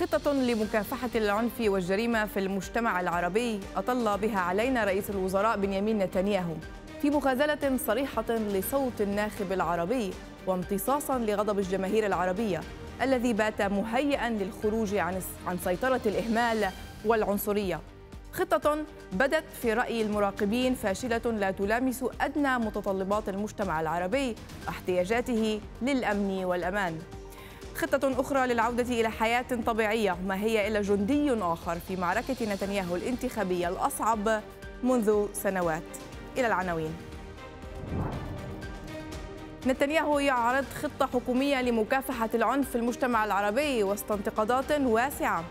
خطة لمكافحة العنف والجريمة في المجتمع العربي أطل بها علينا رئيس الوزراء بنيامين نتنياهو في مغازلة صريحة لصوت الناخب العربي وامتصاصا لغضب الجماهير العربية الذي بات مهيئا للخروج عن عن سيطرة الإهمال والعنصرية خطة بدت في رأي المراقبين فاشلة لا تلامس أدنى متطلبات المجتمع العربي واحتياجاته للأمن والأمان خطة أخرى للعودة إلى حياة طبيعية ما هي إلا جندي آخر في معركة نتنياهو الانتخابية الأصعب منذ سنوات إلى العناوين نتنياهو يعرض خطة حكومية لمكافحة العنف في المجتمع العربي وسط انتقادات واسعة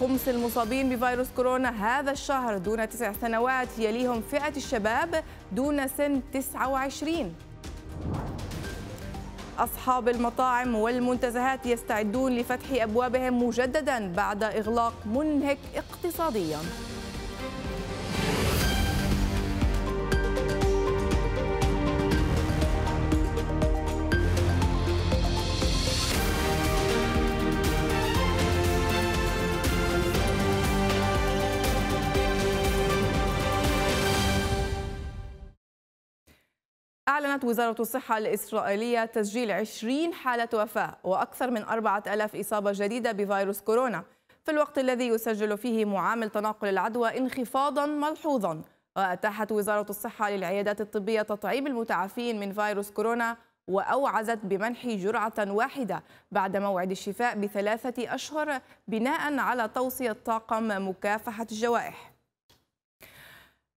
خمس المصابين بفيروس كورونا هذا الشهر دون تسع سنوات يليهم فئة الشباب دون سن 29 أصحاب المطاعم والمنتزهات يستعدون لفتح أبوابهم مجددا بعد إغلاق منهك اقتصاديا أعلنت وزارة الصحة الإسرائيلية تسجيل 20 حالة وفاة وأكثر من 4000 إصابة جديدة بفيروس كورونا في الوقت الذي يسجل فيه معامل تناقل العدوى انخفاضا ملحوظا وأتاحت وزارة الصحة للعيادات الطبية تطعيم المتعافين من فيروس كورونا وأوعزت بمنح جرعة واحدة بعد موعد الشفاء بثلاثة أشهر بناء على توصية طاقم مكافحة الجوائح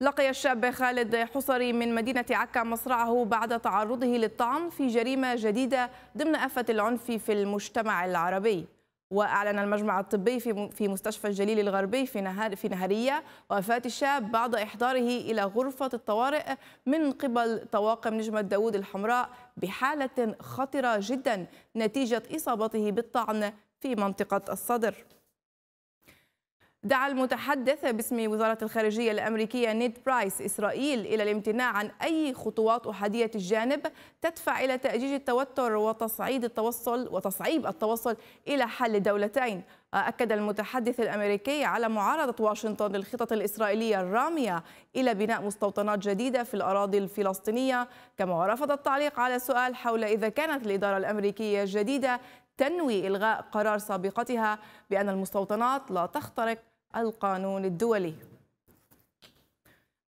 لقي الشاب خالد حصري من مدينة عكا مصرعه بعد تعرضه للطعن في جريمة جديدة ضمن أفة العنف في المجتمع العربي وأعلن المجمع الطبي في مستشفى الجليل الغربي في في نهرية وفاة الشاب بعد إحضاره إلى غرفة الطوارئ من قبل طواقم نجمة داود الحمراء بحالة خطرة جدا نتيجة إصابته بالطعن في منطقة الصدر دعا المتحدث باسم وزارة الخارجية الأمريكية نيد برايس إسرائيل إلى الامتناع عن أي خطوات أحادية الجانب تدفع إلى تأجيج التوتر وتصعيد التوصل وتصعيب التوصل إلى حل دولتين أكد المتحدث الأمريكي على معارضة واشنطن للخطط الإسرائيلية الرامية إلى بناء مستوطنات جديدة في الأراضي الفلسطينية كما رفض التعليق على سؤال حول إذا كانت الإدارة الأمريكية الجديدة تنوي إلغاء قرار سابقتها بأن المستوطنات لا تخترق القانون الدولي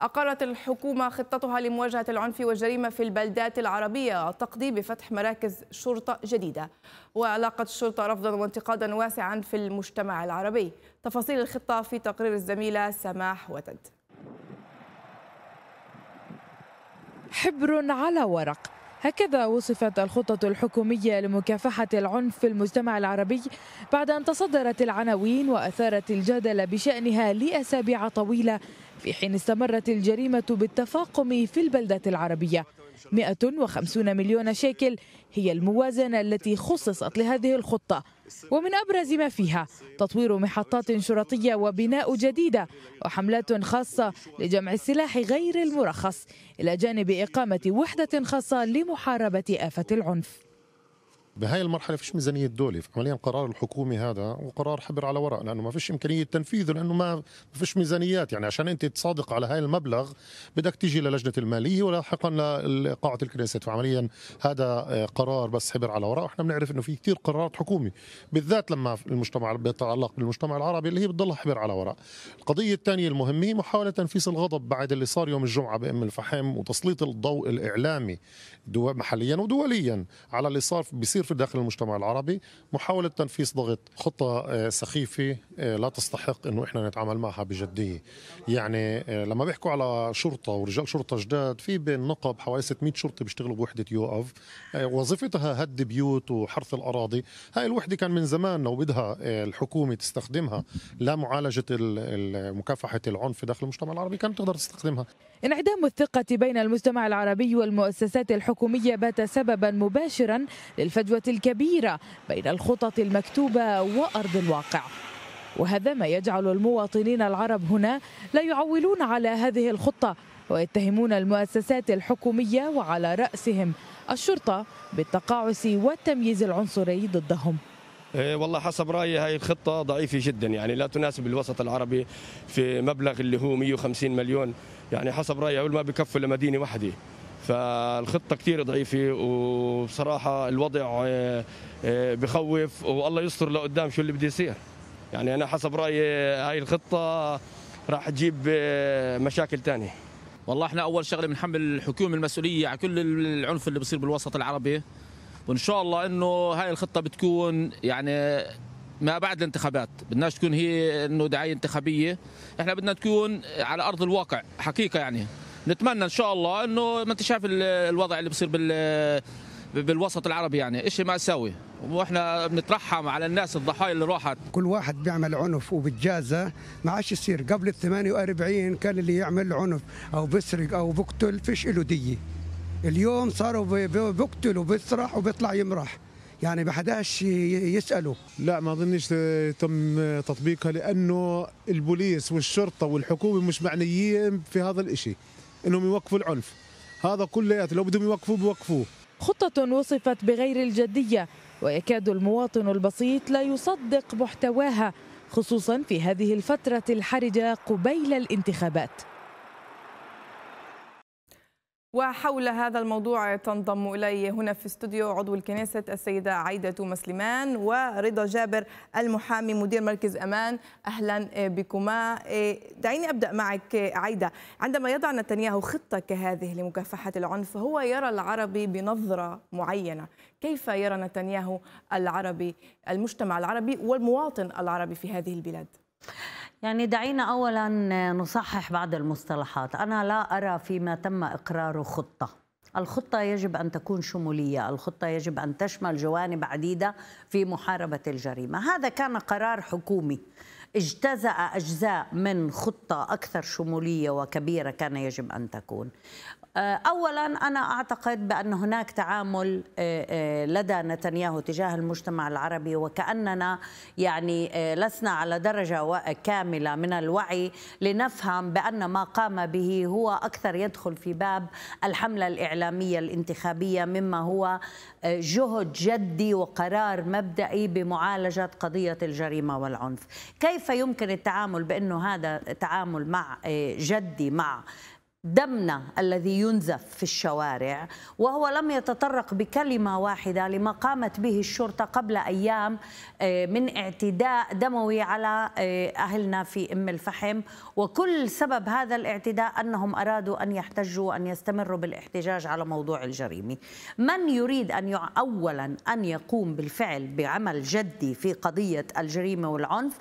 أقرت الحكومة خطتها لمواجهة العنف والجريمة في البلدات العربية تقضي بفتح مراكز شرطة جديدة وعلاقة الشرطة رفضا وانتقادا واسعا في المجتمع العربي تفاصيل الخطة في تقرير الزميلة سماح وتد حبر على ورق هكذا وصفت الخطة الحكومية لمكافحة العنف في المجتمع العربي بعد أن تصدرت العناوين وأثارت الجدل بشأنها لأسابيع طويلة في حين استمرت الجريمة بالتفاقم في البلدة العربية 150 مليون شيكل هي الموازنة التي خصصت لهذه الخطة ومن أبرز ما فيها تطوير محطات شرطية وبناء جديدة وحملات خاصة لجمع السلاح غير المرخص إلى جانب إقامة وحدة خاصة لمحاربة آفة العنف بهاي المرحله فيش ميزانيه دوله عمليا قرار الحكومه هذا وقرار حبر على ورق لانه ما فيش امكانيه تنفيذه لانه ما ما فيش ميزانيات يعني عشان انت تصادق على هاي المبلغ بدك تيجي للجنه الماليه ولاحقا لقاعه الكنيست فعمليا هذا آه، قرار بس حبر على ورق احنا بنعرف انه في كثير قرارات حكومي بالذات لما المجتمع بيتعلق بالمجتمع العربي اللي هي بتضلها حبر على ورق القضيه الثانيه المهمه هي محاوله تنفيس الغضب بعد اللي صار يوم الجمعه بام الفحم وتسليط الضوء الاعلامي محليا ودوليا على اللي صار بيصير كثير في داخل المجتمع العربي محاولة تنفيذ ضغط خطة آه، سخيفة آه، لا تستحق أنه إحنا نتعامل معها بجدية يعني آه، لما بيحكوا على شرطة ورجال شرطة جداد في بين نقب حوالي 600 شرطة بيشتغلوا بوحدة أف وظيفتها هد بيوت وحرث الأراضي هاي الوحدة كان من زمان لو بدها الحكومة تستخدمها لمعالجة مكافحة العنف في داخل المجتمع العربي كانت تقدر تستخدمها انعدام الثقة بين المجتمع العربي والمؤسسات الحكومية بات سببا مباشرا للفجوة الفجوة الكبيرة بين الخطط المكتوبة وأرض الواقع وهذا ما يجعل المواطنين العرب هنا لا يعولون على هذه الخطة ويتهمون المؤسسات الحكومية وعلى رأسهم الشرطة بالتقاعس والتمييز العنصري ضدهم إيه، والله حسب رايي هاي الخطه ضعيفه جدا يعني لا تناسب الوسط العربي في مبلغ اللي هو 150 مليون يعني حسب رايي ما بكفوا لمدينه واحده فالخطة كتير ضعيفة وبصراحة الوضع آه، آه، بخوف والله يستر لقدام شو اللي بده يصير يعني أنا حسب رأيي هاي الخطة راح تجيب آه، مشاكل تانية والله احنا أول شغلة بنحمل الحكومة المسؤولية على كل العنف اللي بصير بالوسط العربي وإن شاء الله إنه هاي الخطة بتكون يعني ما بعد الانتخابات بدناش تكون هي انه دعايه انتخابيه احنا بدنا تكون على ارض الواقع حقيقه يعني نتمنى ان شاء الله انه ما انت شايف الوضع اللي بصير بال بالوسط العربي يعني ما مأساوي واحنا بنترحم على الناس الضحايا اللي راحت كل واحد بيعمل عنف وبتجازى ما عادش يصير قبل ال 48 كان اللي يعمل عنف او بيسرق او بقتل فيش له ديه اليوم صاروا بقتل وبيسرح وبيطلع يمرح يعني ما حداش يساله لا ما اظنش تم تطبيقها لانه البوليس والشرطه والحكومه مش معنيين في هذا الشيء انهم يوقفوا العنف هذا كلياته لو بدهم يوقفوه بوقفوه خطة وصفت بغير الجدية ويكاد المواطن البسيط لا يصدق محتواها خصوصا في هذه الفترة الحرجة قبيل الانتخابات وحول هذا الموضوع تنضم إلي هنا في استوديو عضو الكنيسة السيدة عايدة مسلمان ورضا جابر المحامي مدير مركز أمان أهلا بكما إيه، دعيني أبدأ معك عايدة عندما يضع نتنياهو خطة كهذه لمكافحة العنف هو يرى العربي بنظرة معينة كيف يرى نتنياهو العربي المجتمع العربي والمواطن العربي في هذه البلاد؟ يعني دعينا اولا نصحح بعض المصطلحات انا لا ارى فيما تم اقراره خطه الخطه يجب ان تكون شموليه الخطه يجب ان تشمل جوانب عديده في محاربه الجريمه هذا كان قرار حكومي اجتزأ أجزاء من خطة أكثر شمولية وكبيرة كان يجب أن تكون آه، اولا انا اعتقد بان هناك تعامل آه، آه، لدى نتنياهو تجاه المجتمع العربي وكاننا يعني لسنا على درجه كامله من الوعي لنفهم بان ما قام به هو اكثر يدخل في باب الحمله الاعلاميه الانتخابيه مما هو جهد جدي وقرار مبدئي بمعالجه قضيه الجريمه والعنف كيف يمكن التعامل بانه هذا تعامل مع جدي مع دمنا الذي ينزف في الشوارع وهو لم يتطرق بكلمه واحده لما قامت به الشرطه قبل ايام آه، من اعتداء دموي على آه، اهلنا في ام الفحم وكل سبب هذا الاعتداء انهم ارادوا ان يحتجوا وان يستمروا بالاحتجاج على موضوع الجريمه. من يريد ان اولا ان يقوم بالفعل بعمل جدي في قضيه الجريمه والعنف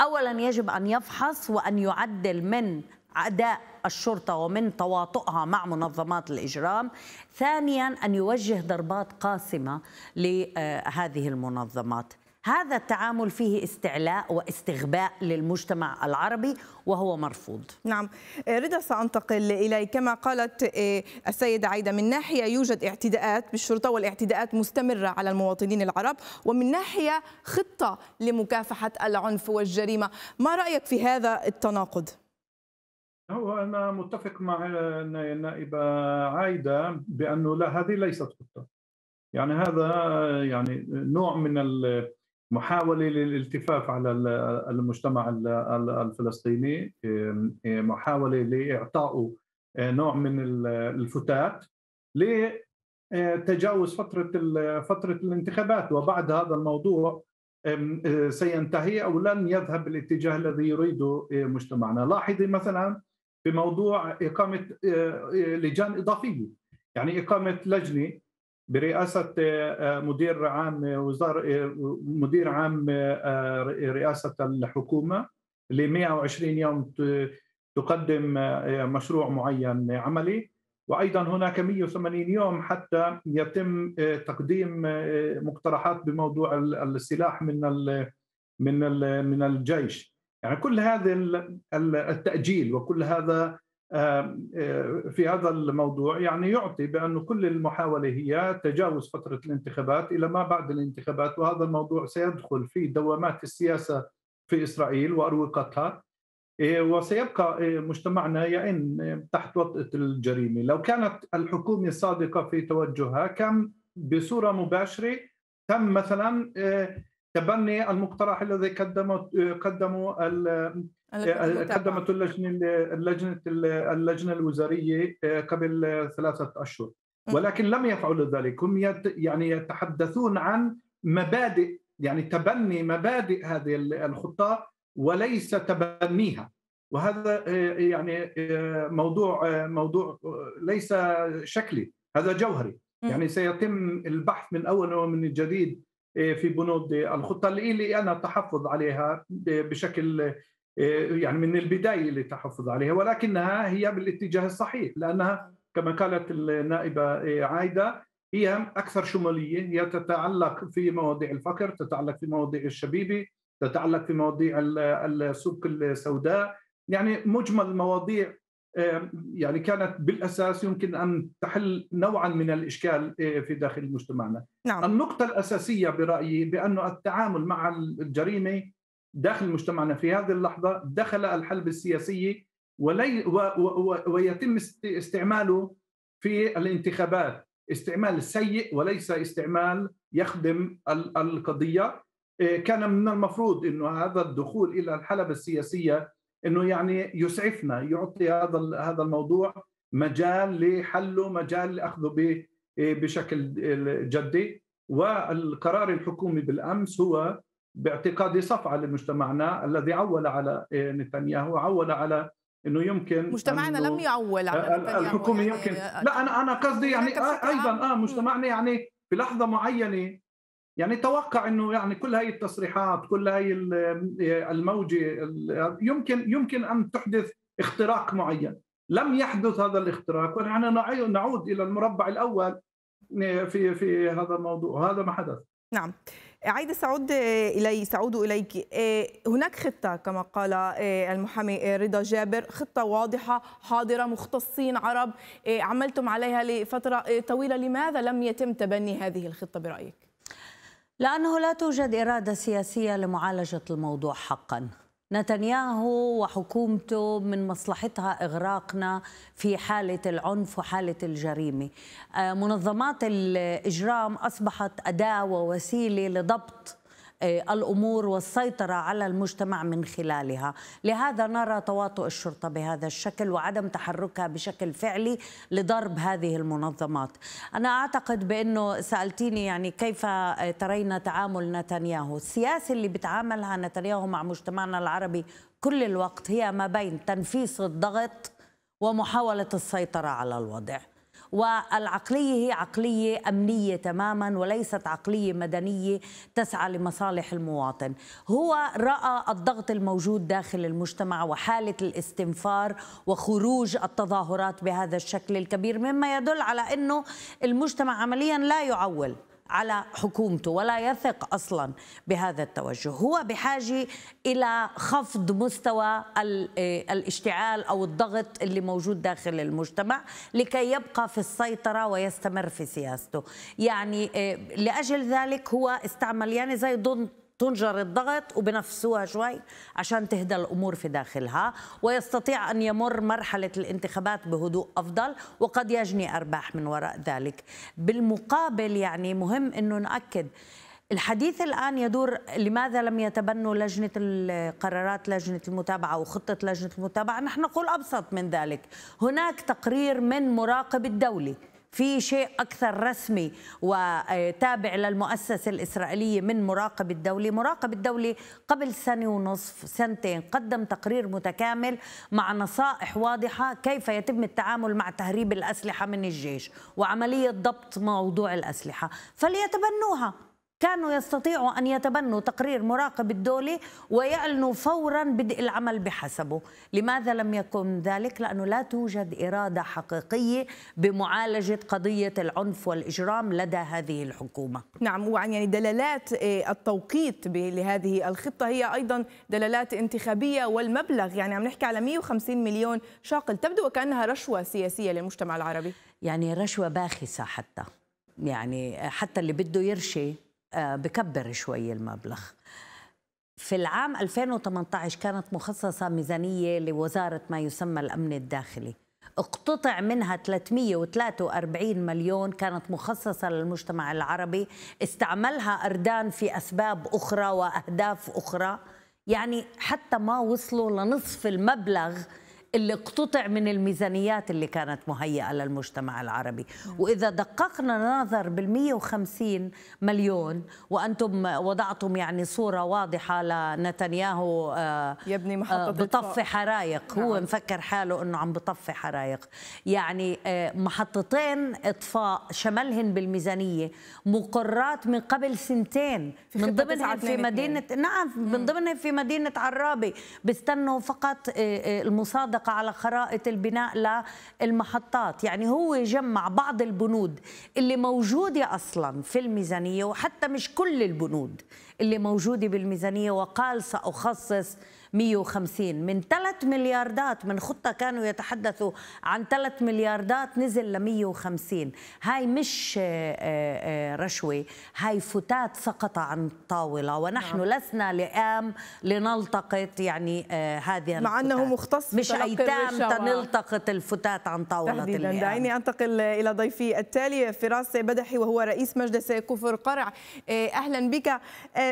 اولا يجب ان يفحص وان يعدل من اداء الشرطة ومن تواطؤها مع منظمات الإجرام ثانيا أن يوجه ضربات قاسمة لهذه المنظمات هذا التعامل فيه استعلاء واستغباء للمجتمع العربي وهو مرفوض نعم رضا سأنتقل إلي كما قالت آه، السيدة عايدة من ناحية يوجد اعتداءات بالشرطة والاعتداءات مستمرة على المواطنين العرب ومن ناحية خطة لمكافحة العنف والجريمة ما رأيك في هذا التناقض؟ هو انا متفق مع النائبه عايده بانه لا هذه ليست خطه يعني هذا يعني نوع من محاوله للالتفاف على المجتمع الفلسطيني إيه، محاوله لاعطائه نوع من الفتات لتجاوز فتره فتره الانتخابات وبعد هذا الموضوع إيه، سينتهي او لن يذهب الاتجاه الذي يريده إيه، مجتمعنا لاحظي مثلا بموضوع اقامه آه، لجان اضافيه يعني اقامه لجنه برئاسه آه، مدير عام آه، وزاره مدير عام رئاسه الحكومه ل 120 يوم تقدم مشروع معين عملي وايضا هناك 180 يوم حتى يتم تقديم مقترحات بموضوع السلاح من من من الجيش يعني كل هذا التأجيل وكل هذا آه، في هذا الموضوع يعني يعطي بأن كل المحاولة هي تجاوز فترة الانتخابات إلى ما بعد الانتخابات وهذا الموضوع سيدخل في دوامات السياسة في إسرائيل وأروقتها إيه، وسيبقى إيه، مجتمعنا يئن تحت وطأة الجريمة لو كانت الحكومة صادقة في توجهها كان بصورة مباشرة تم مثلا إيه، تبني المقترح الذي قدمه قدمه قدمته اللجنه اللجنه اللجنه الوزاريه آه، قبل ثلاثه اشهر ولكن لم يفعلوا ذلك هم يعني يتحدثون عن مبادئ يعني تبني مبادئ هذه الخطه وليس تبنيها وهذا آه، يعني آه، موضوع موضوع ليس شكلي هذا جوهري يعني سيتم البحث من اول ومن جديد إيه، في بنود الخطه اللي لي انا تحفظ عليها إيه، بشكل إيه، يعني من البدايه تحفظ عليها ولكنها هي بالاتجاه الصحيح لانها كما قالت النائبه عايده هي اكثر شموليه هي تتعلق في مواضيع الفقر تتعلق في مواضيع الشبيبه تتعلق في مواضيع السوق السوداء يعني مجمل مواضيع يعني كانت بالاساس يمكن ان تحل نوعا من الاشكال آه، في داخل مجتمعنا. نعم. النقطه الاساسيه برايي بانه التعامل مع الجريمه داخل مجتمعنا في هذه اللحظه دخل الحلب السياسي ولي و و و ويتم استعماله في الانتخابات استعمال سيء وليس استعمال يخدم القضيه آه، كان من المفروض انه هذا الدخول الى الحلبة السياسيه انه يعني يسعفنا يعطي هذا هذا الموضوع مجال لحله مجال لاخذه بشكل جدي والقرار الحكومي بالامس هو باعتقادي صفعه لمجتمعنا الذي عول على نتنياهو عول على انه يمكن مجتمعنا لم يعول على الحكومه يعني يمكن لا انا انا قصدي يعني ايضا اه مجتمعنا يعني بلحظه معينه يعني توقع انه يعني كل هاي التصريحات كل هاي آه، الموجه يمكن يمكن ان تحدث اختراق معين لم يحدث هذا الاختراق ونحن نعود الى المربع الاول آه، في في هذا الموضوع هذا ما حدث نعم عايدة سعود آه، إلي سعود إليك هناك خطة كما قال المحامي رضا جابر خطة واضحة حاضرة مختصين عرب عملتم عليها لفترة طويلة لماذا لم يتم تبني هذه الخطة برأيك؟ لأنه لا توجد إرادة سياسية لمعالجة الموضوع حقا نتنياهو وحكومته من مصلحتها إغراقنا في حالة العنف وحالة الجريمة آه، منظمات الإجرام أصبحت أداة ووسيلة لضبط آه، الامور والسيطره على المجتمع من خلالها، لهذا نرى تواطؤ الشرطه بهذا الشكل وعدم تحركها بشكل فعلي لضرب هذه المنظمات. انا اعتقد بانه سالتيني يعني كيف آه، ترين تعامل نتنياهو، السياسه اللي بتعاملها نتنياهو مع مجتمعنا العربي كل الوقت هي ما بين تنفيس الضغط ومحاوله السيطره على الوضع. والعقلية هي عقلية أمنية تماما وليست عقلية مدنية تسعى لمصالح المواطن هو رأى الضغط الموجود داخل المجتمع وحالة الاستنفار وخروج التظاهرات بهذا الشكل الكبير مما يدل على أنه المجتمع عمليا لا يعول على حكومته ولا يثق اصلا بهذا التوجه، هو بحاجه الى خفض مستوى آه، الاشتعال او الضغط اللي موجود داخل المجتمع لكي يبقى في السيطره ويستمر في سياسته، يعني آه، لاجل ذلك هو استعمل يعني زي ضد تنجر الضغط وبنفسوها شوي عشان تهدى الامور في داخلها ويستطيع ان يمر مرحله الانتخابات بهدوء افضل وقد يجني ارباح من وراء ذلك بالمقابل يعني مهم انه ناكد الحديث الآن يدور لماذا لم يتبنوا لجنة القرارات لجنة المتابعة وخطة لجنة المتابعة نحن نقول أبسط من ذلك هناك تقرير من مراقب الدولي في شيء أكثر رسمي وتابع للمؤسسة الإسرائيلية من مراقب الدولة مراقب الدولة قبل سنة ونصف سنتين قدم تقرير متكامل مع نصائح واضحة كيف يتم التعامل مع تهريب الأسلحة من الجيش وعملية ضبط موضوع الأسلحة فليتبنوها كانوا يستطيعوا أن يتبنوا تقرير مراقب الدولة ويعلنوا فورا بدء العمل بحسبه لماذا لم يكن ذلك؟ لأنه لا توجد إرادة حقيقية بمعالجة قضية العنف والإجرام لدى هذه الحكومة نعم وعن يعني دلالات آه، التوقيت لهذه الخطة هي أيضا دلالات انتخابية والمبلغ يعني عم نحكي على 150 مليون شاقل تبدو وكأنها رشوة سياسية للمجتمع العربي يعني رشوة باخسة حتى يعني حتى اللي بده يرشي آه، بكبر شوي المبلغ في العام 2018 كانت مخصصة ميزانية لوزارة ما يسمى الأمن الداخلي اقتطع منها 343 مليون كانت مخصصة للمجتمع العربي استعملها أردان في أسباب أخرى وأهداف أخرى يعني حتى ما وصلوا لنصف المبلغ اللي اقتطع من الميزانيات اللي كانت مهيئة للمجتمع العربي وإذا دققنا نظر بال150 مليون وأنتم وضعتم يعني صورة واضحة لنتنياهو آه، يبني محطة آه، بطفي حرايق نعم. هو مفكر حاله أنه عم بطفي حرايق يعني آه، محطتين إطفاء شملهن بالميزانية مقرات من قبل سنتين من ضمنها في مدينة نعم من ضمنها في مدينة عرابي بيستنوا فقط المصادقة مطلقة على خرائط البناء للمحطات يعني هو جمع بعض البنود اللي موجودة أصلا في الميزانية وحتى مش كل البنود اللي موجودة بالميزانية وقال سأخصص 150 من 3 ملياردات من خطة كانوا يتحدثوا عن 3 ملياردات نزل ل 150 هاي مش آه، آه، رشوة هاي فتات سقط عن الطاولة ونحن نعم. لسنا لئام لنلتقط يعني آه، هذه مع أنه مختص مش أيتام تنلتقط الفتات عن طاولة اللئام دعيني أنتقل إلى ضيفي التالي فراس بدحي وهو رئيس مجلس كفر قرع أهلا بك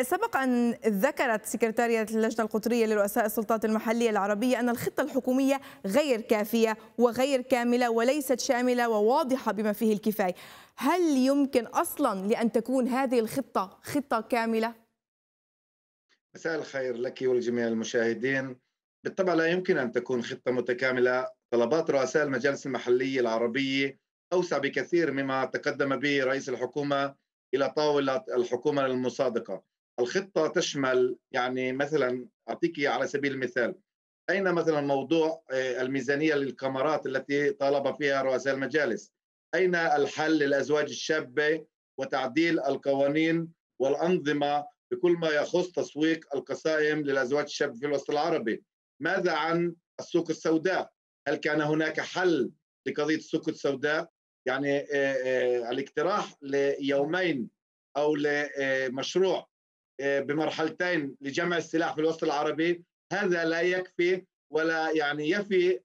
سبق أن ذكرت سكرتارية اللجنة القطرية للرؤساء رؤساء السلطات المحلية العربية أن الخطة الحكومية غير كافية وغير كاملة وليست شاملة وواضحة بما فيه الكفاية هل يمكن أصلا لأن تكون هذه الخطة خطة كاملة؟ مساء الخير لك ولجميع المشاهدين بالطبع لا يمكن أن تكون خطة متكاملة طلبات رؤساء المجالس المحلية العربية أوسع بكثير مما تقدم به رئيس الحكومة إلى طاولة الحكومة المصادقة الخطة تشمل يعني مثلا أعطيك على سبيل المثال أين مثلا موضوع آه، الميزانية للكاميرات التي طالب فيها رؤساء المجالس أين الحل للأزواج الشابة وتعديل القوانين والأنظمة بكل ما يخص تسويق القسائم للأزواج الشابة في الوسط العربي ماذا عن السوق السوداء هل كان هناك حل لقضية السوق السوداء يعني آه، آه، الاقتراح ليومين أو لمشروع آه، بمرحلتين لجمع السلاح في الوسط العربي هذا لا يكفي ولا يعني يفي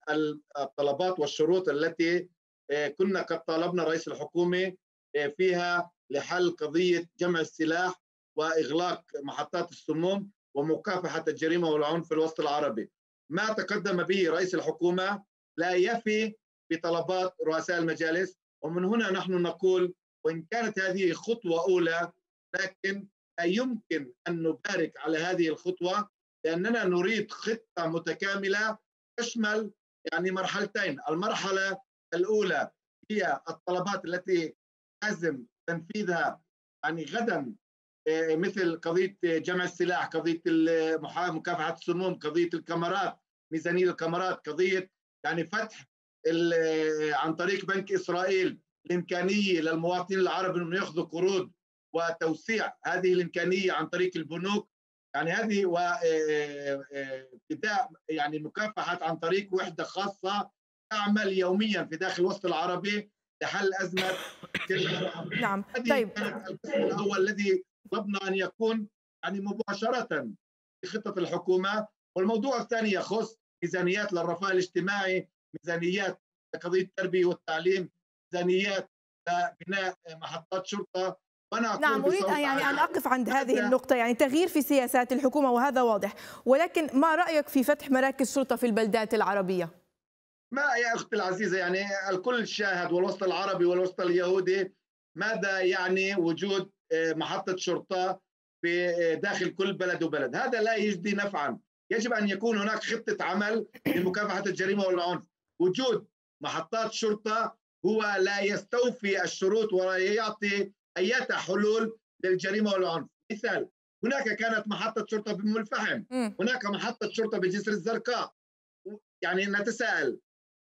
الطلبات والشروط التي آه، كنا قد طالبنا رئيس الحكومه آه، فيها لحل قضية جمع السلاح وإغلاق محطات السموم ومكافحة الجريمة والعنف في الوسط العربي ما تقدم به رئيس الحكومة لا يفي بطلبات رؤساء المجالس ومن هنا نحن نقول وإن كانت هذه خطوة أولى لكن يمكن أن نبارك على هذه الخطوة لأننا نريد خطة متكاملة تشمل يعني مرحلتين المرحلة الأولى هي الطلبات التي لازم تنفيذها يعني غدا آه، مثل قضية جمع السلاح قضية مكافحة السموم قضية الكاميرات ميزانية الكاميرات قضية يعني فتح آه، عن طريق بنك إسرائيل الإمكانية للمواطنين العرب أنهم يأخذوا قروض وتوسيع هذه الامكانيه عن طريق البنوك يعني هذه وابتداء آه، آه، آه، يعني مكافحه عن طريق وحده خاصه تعمل يوميا في داخل الوسط العربي لحل ازمه نعم طيب القسم الاول الذي طلبنا ان يكون يعني مباشره في خطه الحكومه والموضوع الثاني يخص ميزانيات للرفاه الاجتماعي ميزانيات لقضيه التربيه والتعليم ميزانيات لبناء محطات شرطه وانا نعم اريد يعني ان اقف عند هذه النقطه يعني تغيير في سياسات الحكومه وهذا واضح ولكن ما رايك في فتح مراكز شرطه في البلدات العربيه ما يا اختي العزيزه يعني الكل شاهد والوسط العربي والوسط اليهودي ماذا يعني وجود آه، محطه شرطه في آه، داخل كل بلد وبلد هذا لا يجدي نفعا يجب ان يكون هناك خطه عمل لمكافحه الجريمه والعنف وجود محطات شرطه هو لا يستوفي الشروط ولا يعطي اياتها حلول للجريمه والعنف مثال هناك كانت محطه شرطه بام الفحم هناك محطه شرطه بجسر الزرقاء يعني نتساءل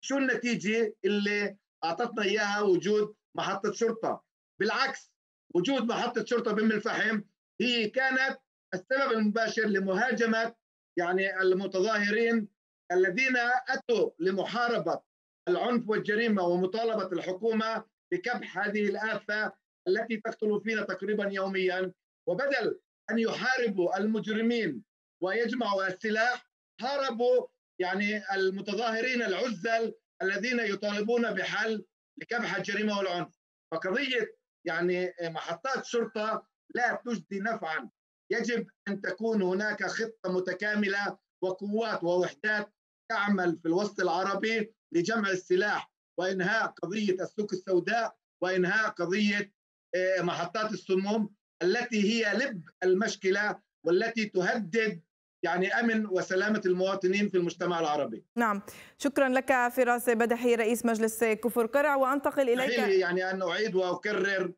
شو النتيجه اللي اعطتنا اياها وجود محطه شرطه بالعكس وجود محطه شرطه بام الفحم هي كانت السبب المباشر لمهاجمه يعني المتظاهرين الذين اتوا لمحاربه العنف والجريمه ومطالبه الحكومه بكبح هذه الافه التي تقتل فينا تقريبا يوميا وبدل ان يحاربوا المجرمين ويجمعوا السلاح هربوا يعني المتظاهرين العزل الذين يطالبون بحل لكبح الجريمه والعنف فقضيه يعني محطات شرطه لا تجدي نفعا يجب ان تكون هناك خطه متكامله وقوات ووحدات تعمل في الوسط العربي لجمع السلاح وانهاء قضيه السوق السوداء وانهاء قضيه آه، محطات السموم التي هي لب المشكله والتي تهدد يعني امن وسلامه المواطنين في المجتمع العربي. نعم، شكرا لك فراس بدحي رئيس مجلس كفر قرع وانتقل اليك يعني ان اعيد واكرر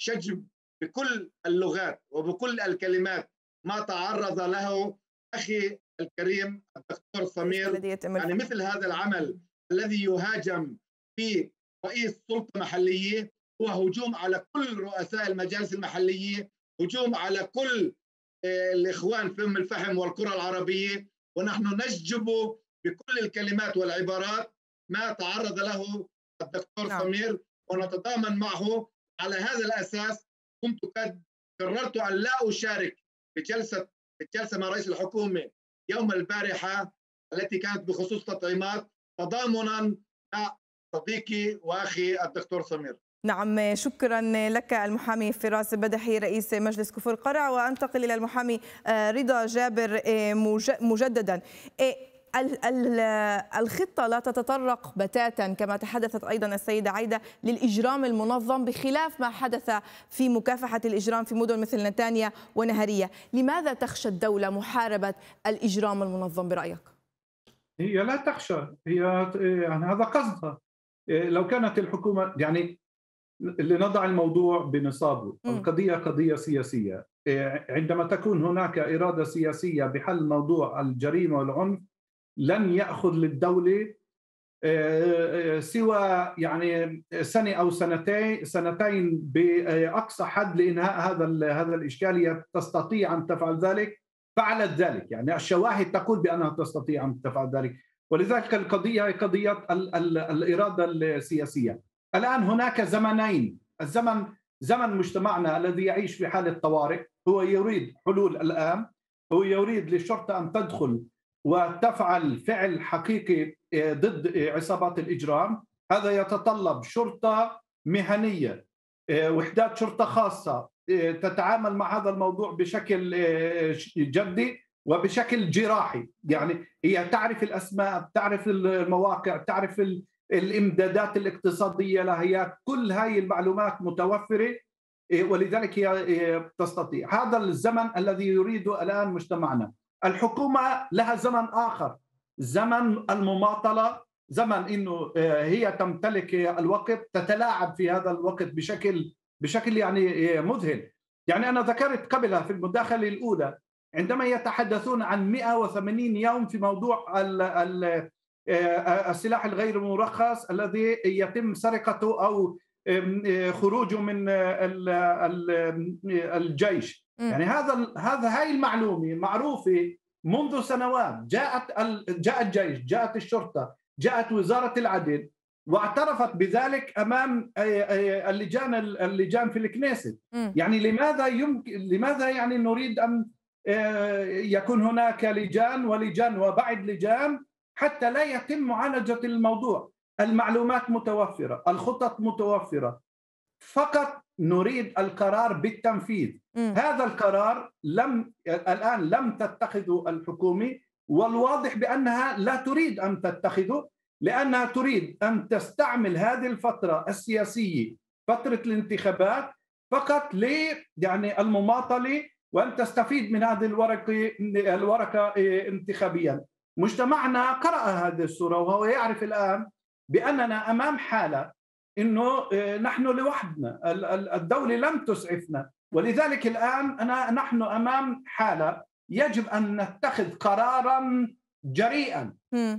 شجب بكل اللغات وبكل الكلمات ما تعرض له اخي الكريم الدكتور سمير يعني مثل هذا العمل الذي يهاجم في رئيس سلطه محليه هو هجوم على كل رؤساء المجالس المحلية هجوم على كل آه، الإخوان في أم الفحم والقرى العربية ونحن نشجب بكل الكلمات والعبارات ما تعرض له الدكتور نعم. سمير ونتضامن معه على هذا الأساس كنت قد قررت أن لا أشارك في جلسة الجلسة مع رئيس الحكومة يوم البارحة التي كانت بخصوص تطعيمات تضامنا مع صديقي وأخي الدكتور سمير نعم شكرا لك المحامي فراس بدحي رئيس مجلس كفر قرع وانتقل الى المحامي آه، رضا جابر آه، مجددا آه، الخطة لا تتطرق بتاتا كما تحدثت أيضا السيدة عايدة للإجرام المنظم بخلاف ما حدث في مكافحة الإجرام في مدن مثل نتانيا ونهرية لماذا تخشى الدولة محاربة الإجرام المنظم برأيك؟ هي لا تخشى هي يعني هذا قصدها لو كانت الحكومة يعني لنضع الموضوع بنصابه القضية قضية سياسية إيه، عندما تكون هناك إرادة سياسية بحل موضوع الجريمة والعنف لن يأخذ للدولة إيه، إيه، سوى يعني سنة أو سنتين سنتين بأقصى حد لإنهاء هذا هذا الإشكالية تستطيع أن تفعل ذلك فعلت ذلك يعني الشواهد تقول بأنها تستطيع أن تفعل ذلك ولذلك القضية هي قضية الإرادة السياسية الآن هناك زمنين الزمن زمن مجتمعنا الذي يعيش في حالة طوارئ هو يريد حلول الآن هو يريد للشرطة أن تدخل وتفعل فعل حقيقي آه، ضد آه، عصابات الإجرام هذا يتطلب شرطة مهنية آه، وحدات شرطة خاصة تتعامل مع هذا الموضوع بشكل جدي وبشكل جراحي يعني هي تعرف الأسماء تعرف المواقع تعرف الامدادات الاقتصاديه لها كل هاي المعلومات متوفره إيه، ولذلك هي إيه، تستطيع هذا الزمن الذي يريده الان مجتمعنا الحكومه لها زمن اخر زمن المماطله زمن انه إيه، هي تمتلك الوقت تتلاعب في هذا الوقت بشكل بشكل يعني مذهل يعني انا ذكرت قبلها في المداخله الاولى عندما يتحدثون عن 180 يوم في موضوع آه، آه، السلاح الغير مرخص الذي يتم سرقته او آه، خروجه من الجيش يعني هذا هذا هاي المعلومه معروفه منذ سنوات جاءت جاء الجيش جاءت الشرطه جاءت وزاره العدل واعترفت بذلك امام اللجان اللجان في الكنيسة يعني لماذا يمكن لماذا يعني نريد ان يكون هناك لجان ولجان وبعد لجان حتى لا يتم معالجة الموضوع المعلومات متوفرة الخطط متوفرة فقط نريد القرار بالتنفيذ م. هذا القرار لم الآن لم تتخذه الحكومة والواضح بأنها لا تريد أن تتخذه لأنها تريد أن تستعمل هذه الفترة السياسية فترة الانتخابات فقط ل يعني المماطلة وأن تستفيد من هذه الورقة الورقة إيه، انتخابيا مجتمعنا قرأ هذه الصورة وهو يعرف الآن بأننا أمام حالة أنه آه، نحن لوحدنا الدولة لم تسعفنا ولذلك الآن أنا نحن أمام حالة يجب أن نتخذ قراراً جريئا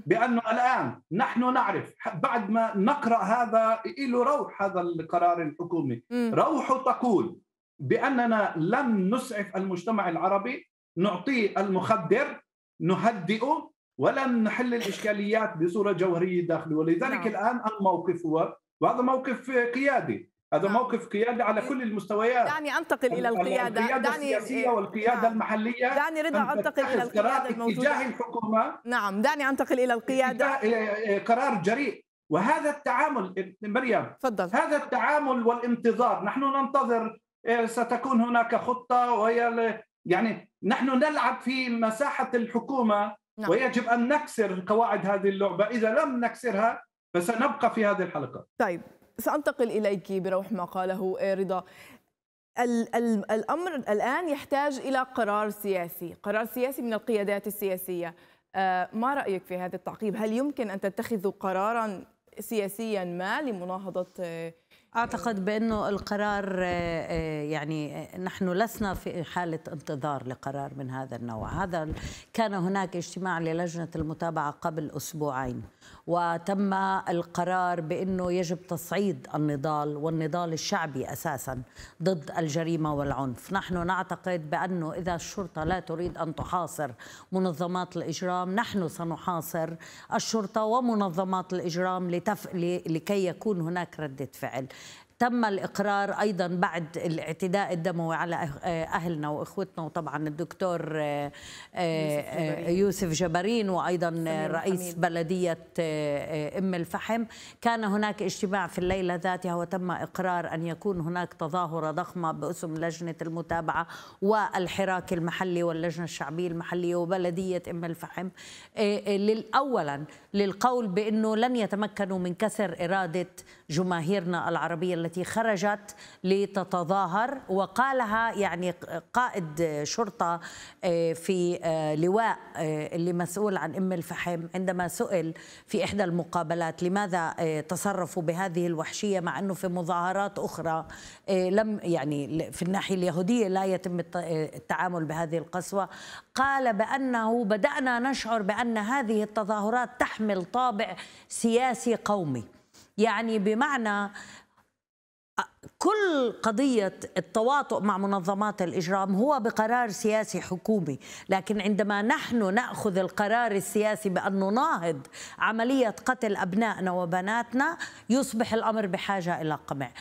بانه الان نحن نعرف بعد ما نقرا هذا له روح هذا القرار الحكومي روحه تقول باننا لم نسعف المجتمع العربي نعطيه المخدر نهدئه ولن نحل الاشكاليات بصوره جوهريه داخليه ولذلك نعم. الان الموقف هو وهذا موقف قيادي هذا نعم. موقف قيادي على كل المستويات دعني أنتقل إلى القيادة القيادة دعني السياسية إيه، والقيادة نعم. المحلية دعني رضا أن أنتقل إلى القيادة الموجودة تجاه الحكومة نعم دعني أنتقل إلى القيادة إيه، إيه، قرار جريء وهذا التعامل مريم تفضل هذا التعامل والانتظار نحن ننتظر ستكون هناك خطة وهي يعني نحن نلعب في مساحة الحكومة نعم. ويجب أن نكسر قواعد هذه اللعبة إذا لم نكسرها فسنبقى في هذه الحلقة طيب سأنتقل إليك بروح ما قاله رضا الأمر الآن يحتاج إلى قرار سياسي قرار سياسي من القيادات السياسية آه، ما رأيك في هذا التعقيب هل يمكن أن تتخذوا قرارا سياسيا ما لمناهضة آه، اعتقد بانه القرار آه، آه، يعني آه، نحن لسنا في حاله انتظار لقرار من هذا النوع، هذا كان هناك اجتماع للجنه المتابعه قبل اسبوعين وتم القرار بانه يجب تصعيد النضال والنضال الشعبي اساسا ضد الجريمه والعنف، نحن نعتقد بانه اذا الشرطه لا تريد ان تحاصر منظمات الاجرام، نحن سنحاصر الشرطه ومنظمات الاجرام لتف... لكي يكون هناك رده فعل. تم الإقرار أيضا بعد الاعتداء الدموي على أه- أهلنا وإخوتنا وطبعا الدكتور أه- أه- يوسف جبرين وأيضا رئيس بلدية أم الفحم كان هناك اجتماع في الليلة ذاتها وتم إقرار أن يكون هناك تظاهرة ضخمة باسم لجنة المتابعة والحراك المحلي واللجنة الشعبية المحلية وبلدية أم الفحم أولا للقول بأنه لن يتمكنوا من كسر إرادة جماهيرنا العربية التي خرجت لتتظاهر وقالها يعني قائد شرطة آه، في آه، لواء آه، اللي مسؤول عن أم الفحم عندما سئل في إحدى المقابلات لماذا تصرفوا بهذه الوحشية مع أنه في مظاهرات أخرى لم يعني في الناحية اليهودية لا يتم التعامل بهذه القسوة قال بأنه بدأنا نشعر بأن هذه التظاهرات تحمل طابع سياسي قومي يعني بمعنى كل قضية التواطؤ مع منظمات الإجرام هو بقرار سياسي حكومي لكن عندما نحن نأخذ القرار السياسي بأن نناهض عملية قتل أبنائنا وبناتنا يصبح الأمر بحاجة إلى قمع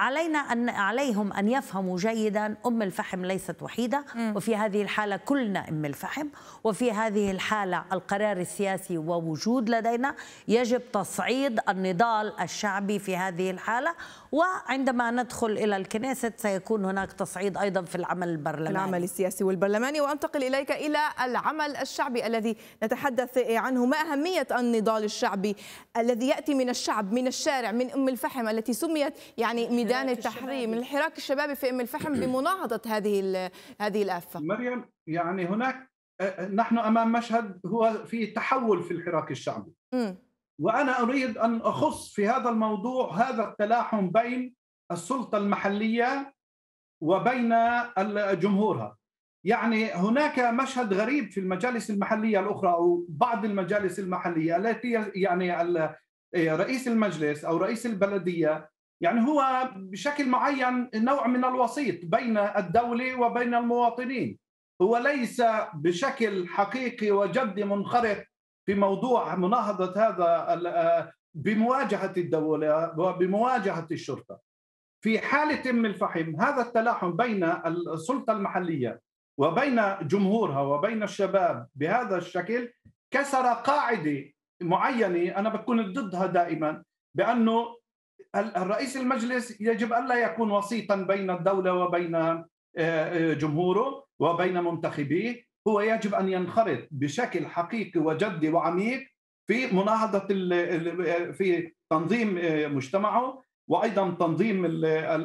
علينا أن عليهم أن يفهموا جيدا أم الفحم ليست وحيدة م. وفي هذه الحالة كلنا أم الفحم وفي هذه الحالة القرار السياسي ووجود لدينا يجب تصعيد النضال الشعبي في هذه الحالة وعندما ندخل إلى الكنيسة سيكون هناك تصعيد أيضا في العمل البرلماني العمل السياسي والبرلماني وأنتقل إليك إلى العمل الشعبي الذي نتحدث عنه ما أهمية النضال الشعبي الذي يأتي من الشعب من الشارع من أم الفحم التي سميت يعني ميدان التحرير من الحراك الشبابي في أم الفحم بمناهضة هذه هذه الآفة مريم يعني هناك آه، نحن أمام مشهد هو في تحول في الحراك الشعبي م. وانا اريد ان اخص في هذا الموضوع هذا التلاحم بين السلطه المحليه وبين جمهورها يعني هناك مشهد غريب في المجالس المحليه الاخرى او بعض المجالس المحليه التي يعني إيه، رئيس المجلس او رئيس البلديه يعني هو بشكل معين نوع من الوسيط بين الدوله وبين المواطنين هو ليس بشكل حقيقي وجدي منخرط في موضوع مناهضة هذا آه، بمواجهة الدولة وبمواجهة الشرطة في حالة من الفحم هذا التلاحم بين السلطة المحلية وبين جمهورها وبين الشباب بهذا الشكل كسر قاعدة معينة أنا بكون ضدها دائما بأنه الرئيس المجلس يجب ألا يكون وسيطا بين الدولة وبين آه، آه، جمهوره وبين منتخبيه هو يجب أن ينخرط بشكل حقيقي وجدي وعميق في مناهضة في تنظيم مجتمعه وأيضا تنظيم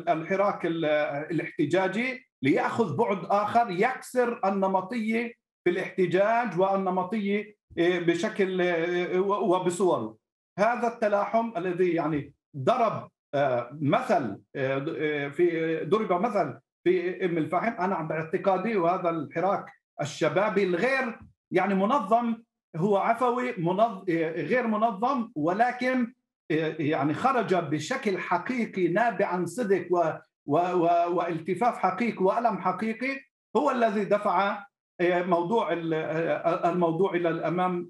الحراك الاحتجاجي ليأخذ بعد آخر يكسر النمطية في الاحتجاج والنمطية إيه، بشكل إيه، وبصوره هذا التلاحم الذي يعني ضرب آه، مثل آه، آه، في ضرب مثل في ام الفحم انا باعتقادي وهذا الحراك الشبابي الغير يعني منظم هو عفوي منظ... غير منظم ولكن آه، يعني خرج بشكل حقيقي نابع عن صدق و... و... و... والتفاف حقيقي والم حقيقي هو الذي دفع آه، موضوع آه، الموضوع الى الامام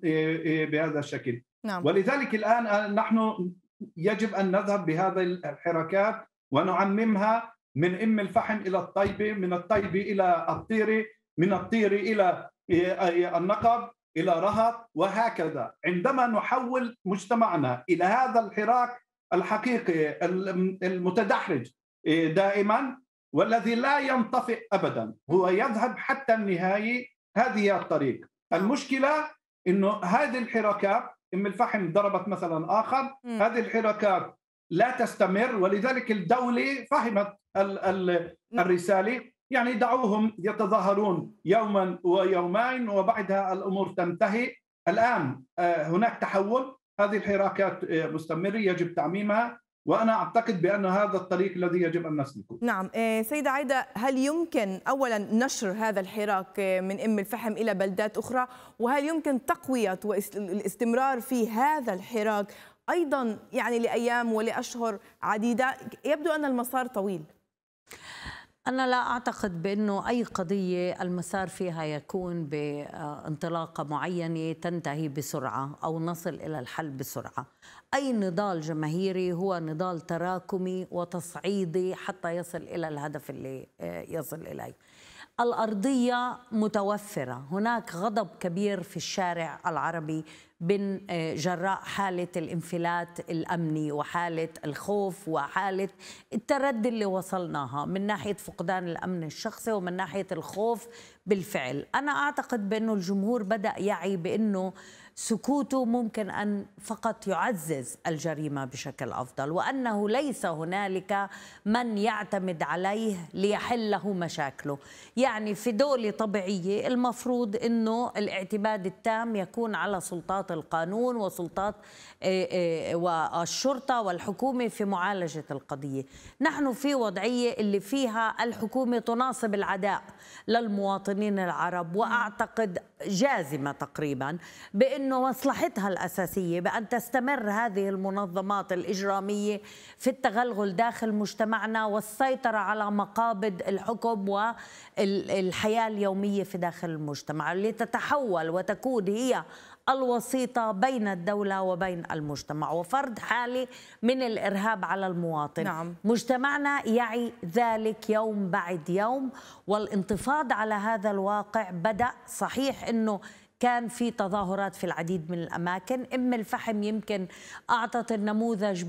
بهذا الشكل نعم. ولذلك الان نحن يجب ان نذهب بهذه الحركات ونعممها من ام الفحم الى الطيبه من الطيبه الى الطيره من الطير إلى إيه، إيه، النقب إلى رهط وهكذا عندما نحول مجتمعنا إلى هذا الحراك الحقيقي المتدحرج إيه، دائما والذي لا ينطفئ أبدا هو يذهب حتى النهاية هذه الطريق المشكلة أنه هذه الحركات أم الفحم ضربت مثلا آخر هذه الحركات لا تستمر ولذلك الدولة فهمت الرسالة يعني دعوهم يتظاهرون يوما ويومين وبعدها الامور تنتهي الان آه، هناك تحول هذه الحراكات آه، مستمره يجب تعميمها وانا اعتقد بان هذا الطريق الذي يجب ان نسلكه. نعم، آه، سيده عايده هل يمكن اولا نشر هذا الحراك من ام الفحم الى بلدات اخرى؟ وهل يمكن تقويه والاستمرار في هذا الحراك ايضا يعني لايام ولاشهر عديده؟ يبدو ان المسار طويل. أنا لا أعتقد بأنه أي قضية المسار فيها يكون بانطلاقة معينة تنتهي بسرعة أو نصل إلى الحل بسرعة أي نضال جماهيري هو نضال تراكمي وتصعيدي حتى يصل إلى الهدف اللي آه، يصل إليه الارضيه متوفره، هناك غضب كبير في الشارع العربي بين آه، جراء حاله الانفلات الامني وحاله الخوف وحاله التردي اللي وصلناها من ناحيه فقدان الامن الشخصي ومن ناحيه الخوف بالفعل، انا اعتقد بانه الجمهور بدا يعي بانه سكوته ممكن أن فقط يعزز الجريمة بشكل أفضل وأنه ليس هنالك من يعتمد عليه ليحل له مشاكله يعني في دولة طبيعية المفروض أنه الاعتماد التام يكون على سلطات القانون وسلطات آه، آه، والشرطة والحكومة في معالجة القضية نحن في وضعية اللي فيها الحكومة تناصب العداء للمواطنين العرب وأعتقد جازمة تقريبا بأن انه مصلحتها الاساسيه بان تستمر هذه المنظمات الاجراميه في التغلغل داخل مجتمعنا والسيطره على مقابض الحكم والحياه اليوميه في داخل المجتمع لتتحول وتكون هي الوسيطه بين الدوله وبين المجتمع وفرض حاله من الارهاب على المواطن نعم. مجتمعنا يعي ذلك يوم بعد يوم والانتفاض على هذا الواقع بدا صحيح انه كان في تظاهرات في العديد من الأماكن أم الفحم يمكن أعطت النموذج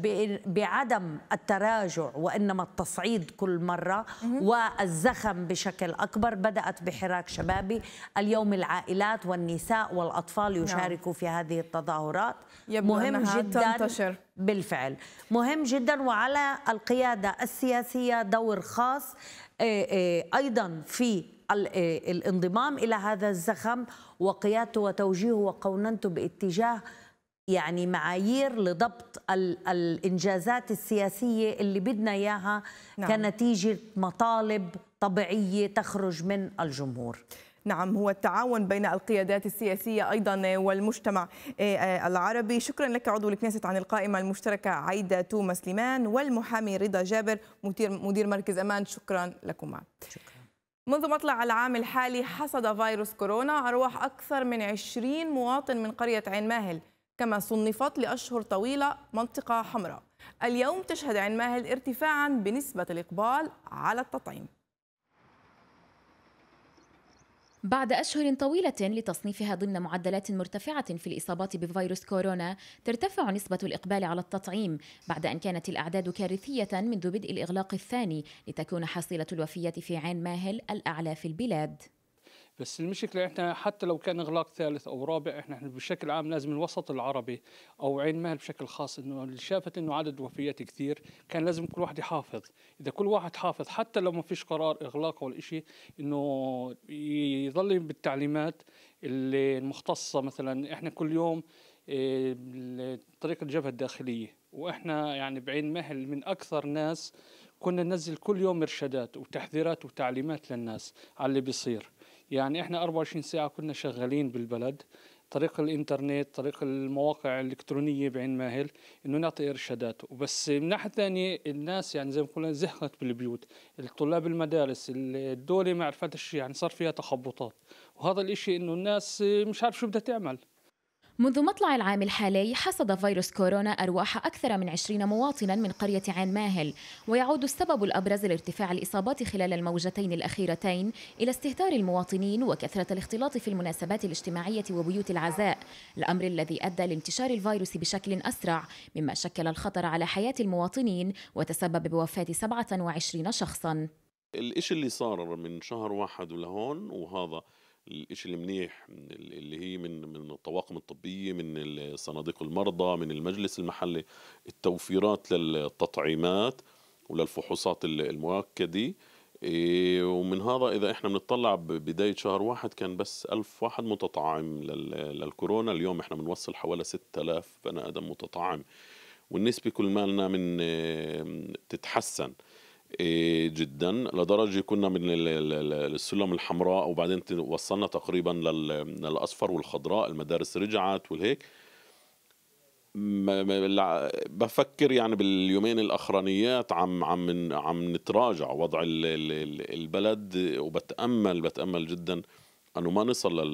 بعدم التراجع وإنما التصعيد كل مرة والزخم بشكل أكبر بدأت بحراك شبابي اليوم العائلات والنساء والأطفال نعم. يشاركوا في هذه التظاهرات مهم جدا تنتشر. بالفعل مهم جدا وعلى القيادة السياسية دور خاص إيه، إيه، أيضا في إيه، الانضمام إلى هذا الزخم وقيادته وتوجيهه وقوننته باتجاه يعني معايير لضبط الإنجازات السياسية اللي بدنا إياها نعم. كنتيجة مطالب طبيعية تخرج من الجمهور نعم هو التعاون بين القيادات السياسية أيضا والمجتمع إيه، إيه، العربي شكرا لك عضو الكنيسة عن القائمة المشتركة عايدة توما سليمان والمحامي رضا جابر مدير, مدير مركز أمان شكرا لكما شكرا. منذ مطلع العام الحالي حصد فيروس كورونا أرواح أكثر من 20 مواطن من قرية عين ماهل كما صنفت لأشهر طويلة منطقة حمراء اليوم تشهد عين ماهل ارتفاعا بنسبة الإقبال على التطعيم بعد أشهر طويلة لتصنيفها ضمن معدلات مرتفعة في الإصابات بفيروس كورونا ترتفع نسبة الإقبال على التطعيم بعد أن كانت الأعداد كارثية منذ بدء الإغلاق الثاني لتكون حصيلة الوفيات في عين ماهل الأعلى في البلاد بس المشكله احنا حتى لو كان اغلاق ثالث او رابع احنا بشكل عام لازم الوسط العربي او عين مهل بشكل خاص انه اللي شافت انه عدد وفيات كثير كان لازم كل واحد يحافظ اذا كل واحد حافظ حتى لو ما فيش قرار اغلاق ولا شيء انه يضل بالتعليمات اللي المختصه مثلا احنا كل يوم آه، طريق الجبهه الداخليه واحنا يعني بعين مهل من اكثر ناس كنا ننزل كل يوم ارشادات وتحذيرات وتعليمات للناس على اللي بيصير يعني احنا 24 ساعه كنا شغالين بالبلد طريق الانترنت طريق المواقع الالكترونيه بعين ماهل انه نعطي ارشادات وبس من ناحيه ثانيه الناس يعني زي ما قلنا زهقت بالبيوت الطلاب المدارس الدوله ما عرفتش يعني صار فيها تخبطات وهذا الاشي انه الناس مش عارف شو بدها تعمل منذ مطلع العام الحالي حصد فيروس كورونا أرواح أكثر من 20 مواطنا من قرية عين ماهل ويعود السبب الأبرز لارتفاع الإصابات خلال الموجتين الأخيرتين إلى استهتار المواطنين وكثرة الاختلاط في المناسبات الاجتماعية وبيوت العزاء الأمر الذي أدى لانتشار الفيروس بشكل أسرع مما شكل الخطر على حياة المواطنين وتسبب بوفاة 27 شخصا الإشي اللي صار من شهر واحد لهون وهذا الشيء المنيح اللي هي من من الطواقم الطبيه من صناديق المرضى من المجلس المحلي التوفيرات للتطعيمات وللفحوصات المؤكده إيه، ومن هذا اذا احنا بنطلع ببدايه شهر واحد كان بس ألف واحد متطعم للكورونا اليوم احنا بنوصل حوالي 6000 بني ادم متطعم والنسبه كل ما لنا من تتحسن إيه، جدا لدرجه كنا من السلم الحمراء وبعدين وصلنا تقريبا للاصفر والخضراء المدارس رجعت والهيك بفكر يعني باليومين الاخرانيات عم عم عم نتراجع وضع البلد وبتامل بتامل جدا انه ما نصل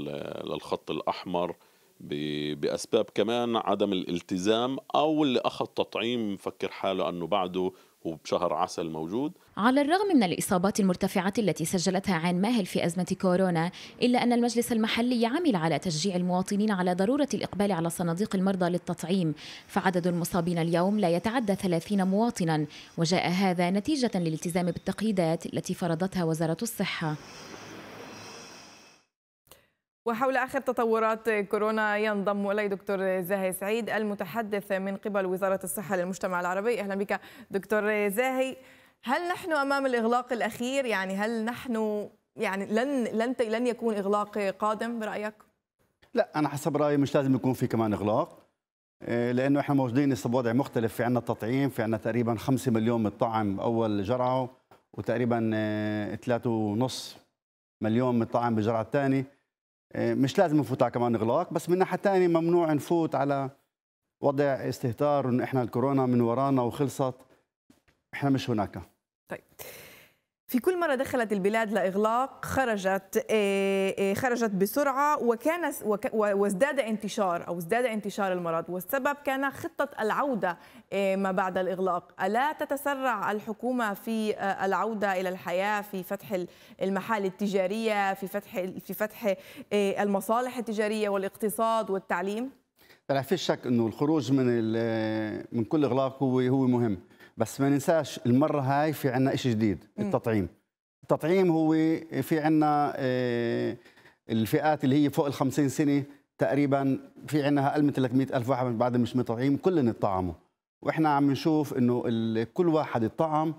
للخط الاحمر باسباب كمان عدم الالتزام او اللي اخذ تطعيم مفكر حاله انه بعده وبشهر عسل موجود على الرغم من الإصابات المرتفعة التي سجلتها عين ماهل في أزمة كورونا إلا أن المجلس المحلي عمل على تشجيع المواطنين على ضرورة الإقبال على صناديق المرضى للتطعيم فعدد المصابين اليوم لا يتعدى 30 مواطنا وجاء هذا نتيجة للالتزام بالتقييدات التي فرضتها وزارة الصحة وحول آخر تطورات كورونا ينضم إلي دكتور زاهي سعيد المتحدث من قبل وزارة الصحة للمجتمع العربي أهلا بك دكتور زاهي هل نحن أمام الإغلاق الأخير يعني هل نحن يعني لن لن لن يكون إغلاق قادم برأيك؟ لا أنا حسب رأيي مش لازم يكون في كمان إغلاق آه، لأنه إحنا موجودين بوضع مختلف في عنا تطعيم في عنا تقريبا 5 مليون متطعم أول جرعة وتقريبا 3.5 آه، مليون متطعم بالجرعة الثانية آه، مش لازم نفوت على كمان اغلاق بس من ناحيه ثانيه ممنوع نفوت على وضع استهتار انه احنا الكورونا من ورانا وخلصت احنا مش هناك طيب في كل مرة دخلت البلاد لإغلاق خرجت آه، آه، خرجت بسرعة وكان وازداد انتشار أو ازداد انتشار المرض والسبب كان خطة العودة آه، ما بعد الإغلاق ألا تتسرع الحكومة في العودة إلى الحياة في فتح المحال التجارية في فتح في فتح المصالح التجارية والاقتصاد والتعليم؟ لا في شك انه الخروج من من كل اغلاق هو هو مهم بس ما ننساش المره هاي في عنا شيء جديد التطعيم التطعيم هو في عنا آه، الفئات اللي هي فوق ال 50 سنه تقريبا في عنا اقل من 300 الف واحد بعد مش متطعيم كلهم اتطعموا واحنا عم نشوف انه كل واحد اتطعم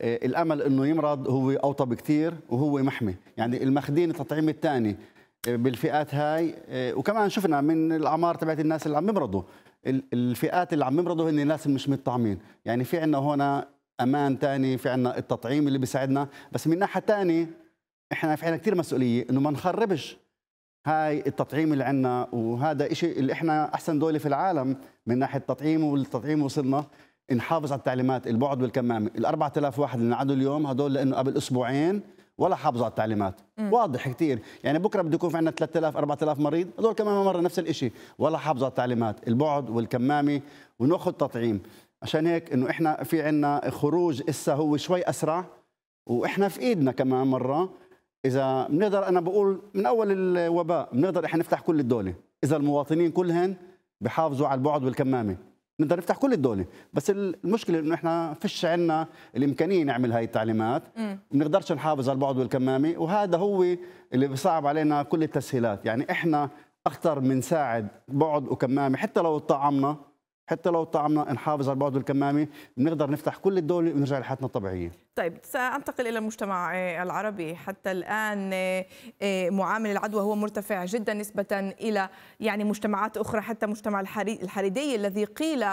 آه، الامل انه يمرض هو اوطى بكثير وهو محمي يعني الماخذين التطعيم الثاني آه، بالفئات هاي وكمان شفنا من الاعمار تبعت الناس اللي عم يمرضوا الفئات اللي عم يمرضوا هن ناس مش متطعمين يعني في عنا هنا امان ثاني في عنا التطعيم اللي بيساعدنا بس من ناحيه ثانيه احنا في عنا كثير مسؤوليه انه ما نخربش هاي التطعيم اللي عنا وهذا شيء اللي احنا احسن دوله في العالم من ناحيه التطعيم والتطعيم وصلنا نحافظ على التعليمات البعد والكمامه ال 4000 واحد اللي انعدوا اليوم هدول لانه قبل اسبوعين ولا حافظوا على التعليمات مم. واضح كثير يعني بكره بده يكون في عندنا 3000 4000 مريض هذول كمان مره نفس الشيء ولا حافظوا على التعليمات البعد والكمامه وناخذ تطعيم عشان هيك انه احنا في عندنا خروج اسا هو شوي اسرع واحنا في ايدنا كمان مره اذا بنقدر انا بقول من اول الوباء بنقدر احنا نفتح كل الدوله اذا المواطنين كلهن بحافظوا على البعد والكمامه نقدر نفتح كل الدوله بس المشكله انه احنا فش عنا الامكانيه نعمل هاي التعليمات بنقدرش نحافظ على البعد والكمامه وهذا هو اللي بصعب علينا كل التسهيلات يعني احنا اكثر من ساعد بعد وكمامه حتى لو طعمنا حتى لو طعمنا نحافظ على بعد الكمامة بنقدر نفتح كل الدوله ونرجع لحياتنا الطبيعيه طيب سانتقل الى المجتمع آه، العربي حتى الان آه، آه، معامل العدوى هو مرتفع جدا نسبه الى يعني مجتمعات اخرى حتى مجتمع الحريدي الذي قيل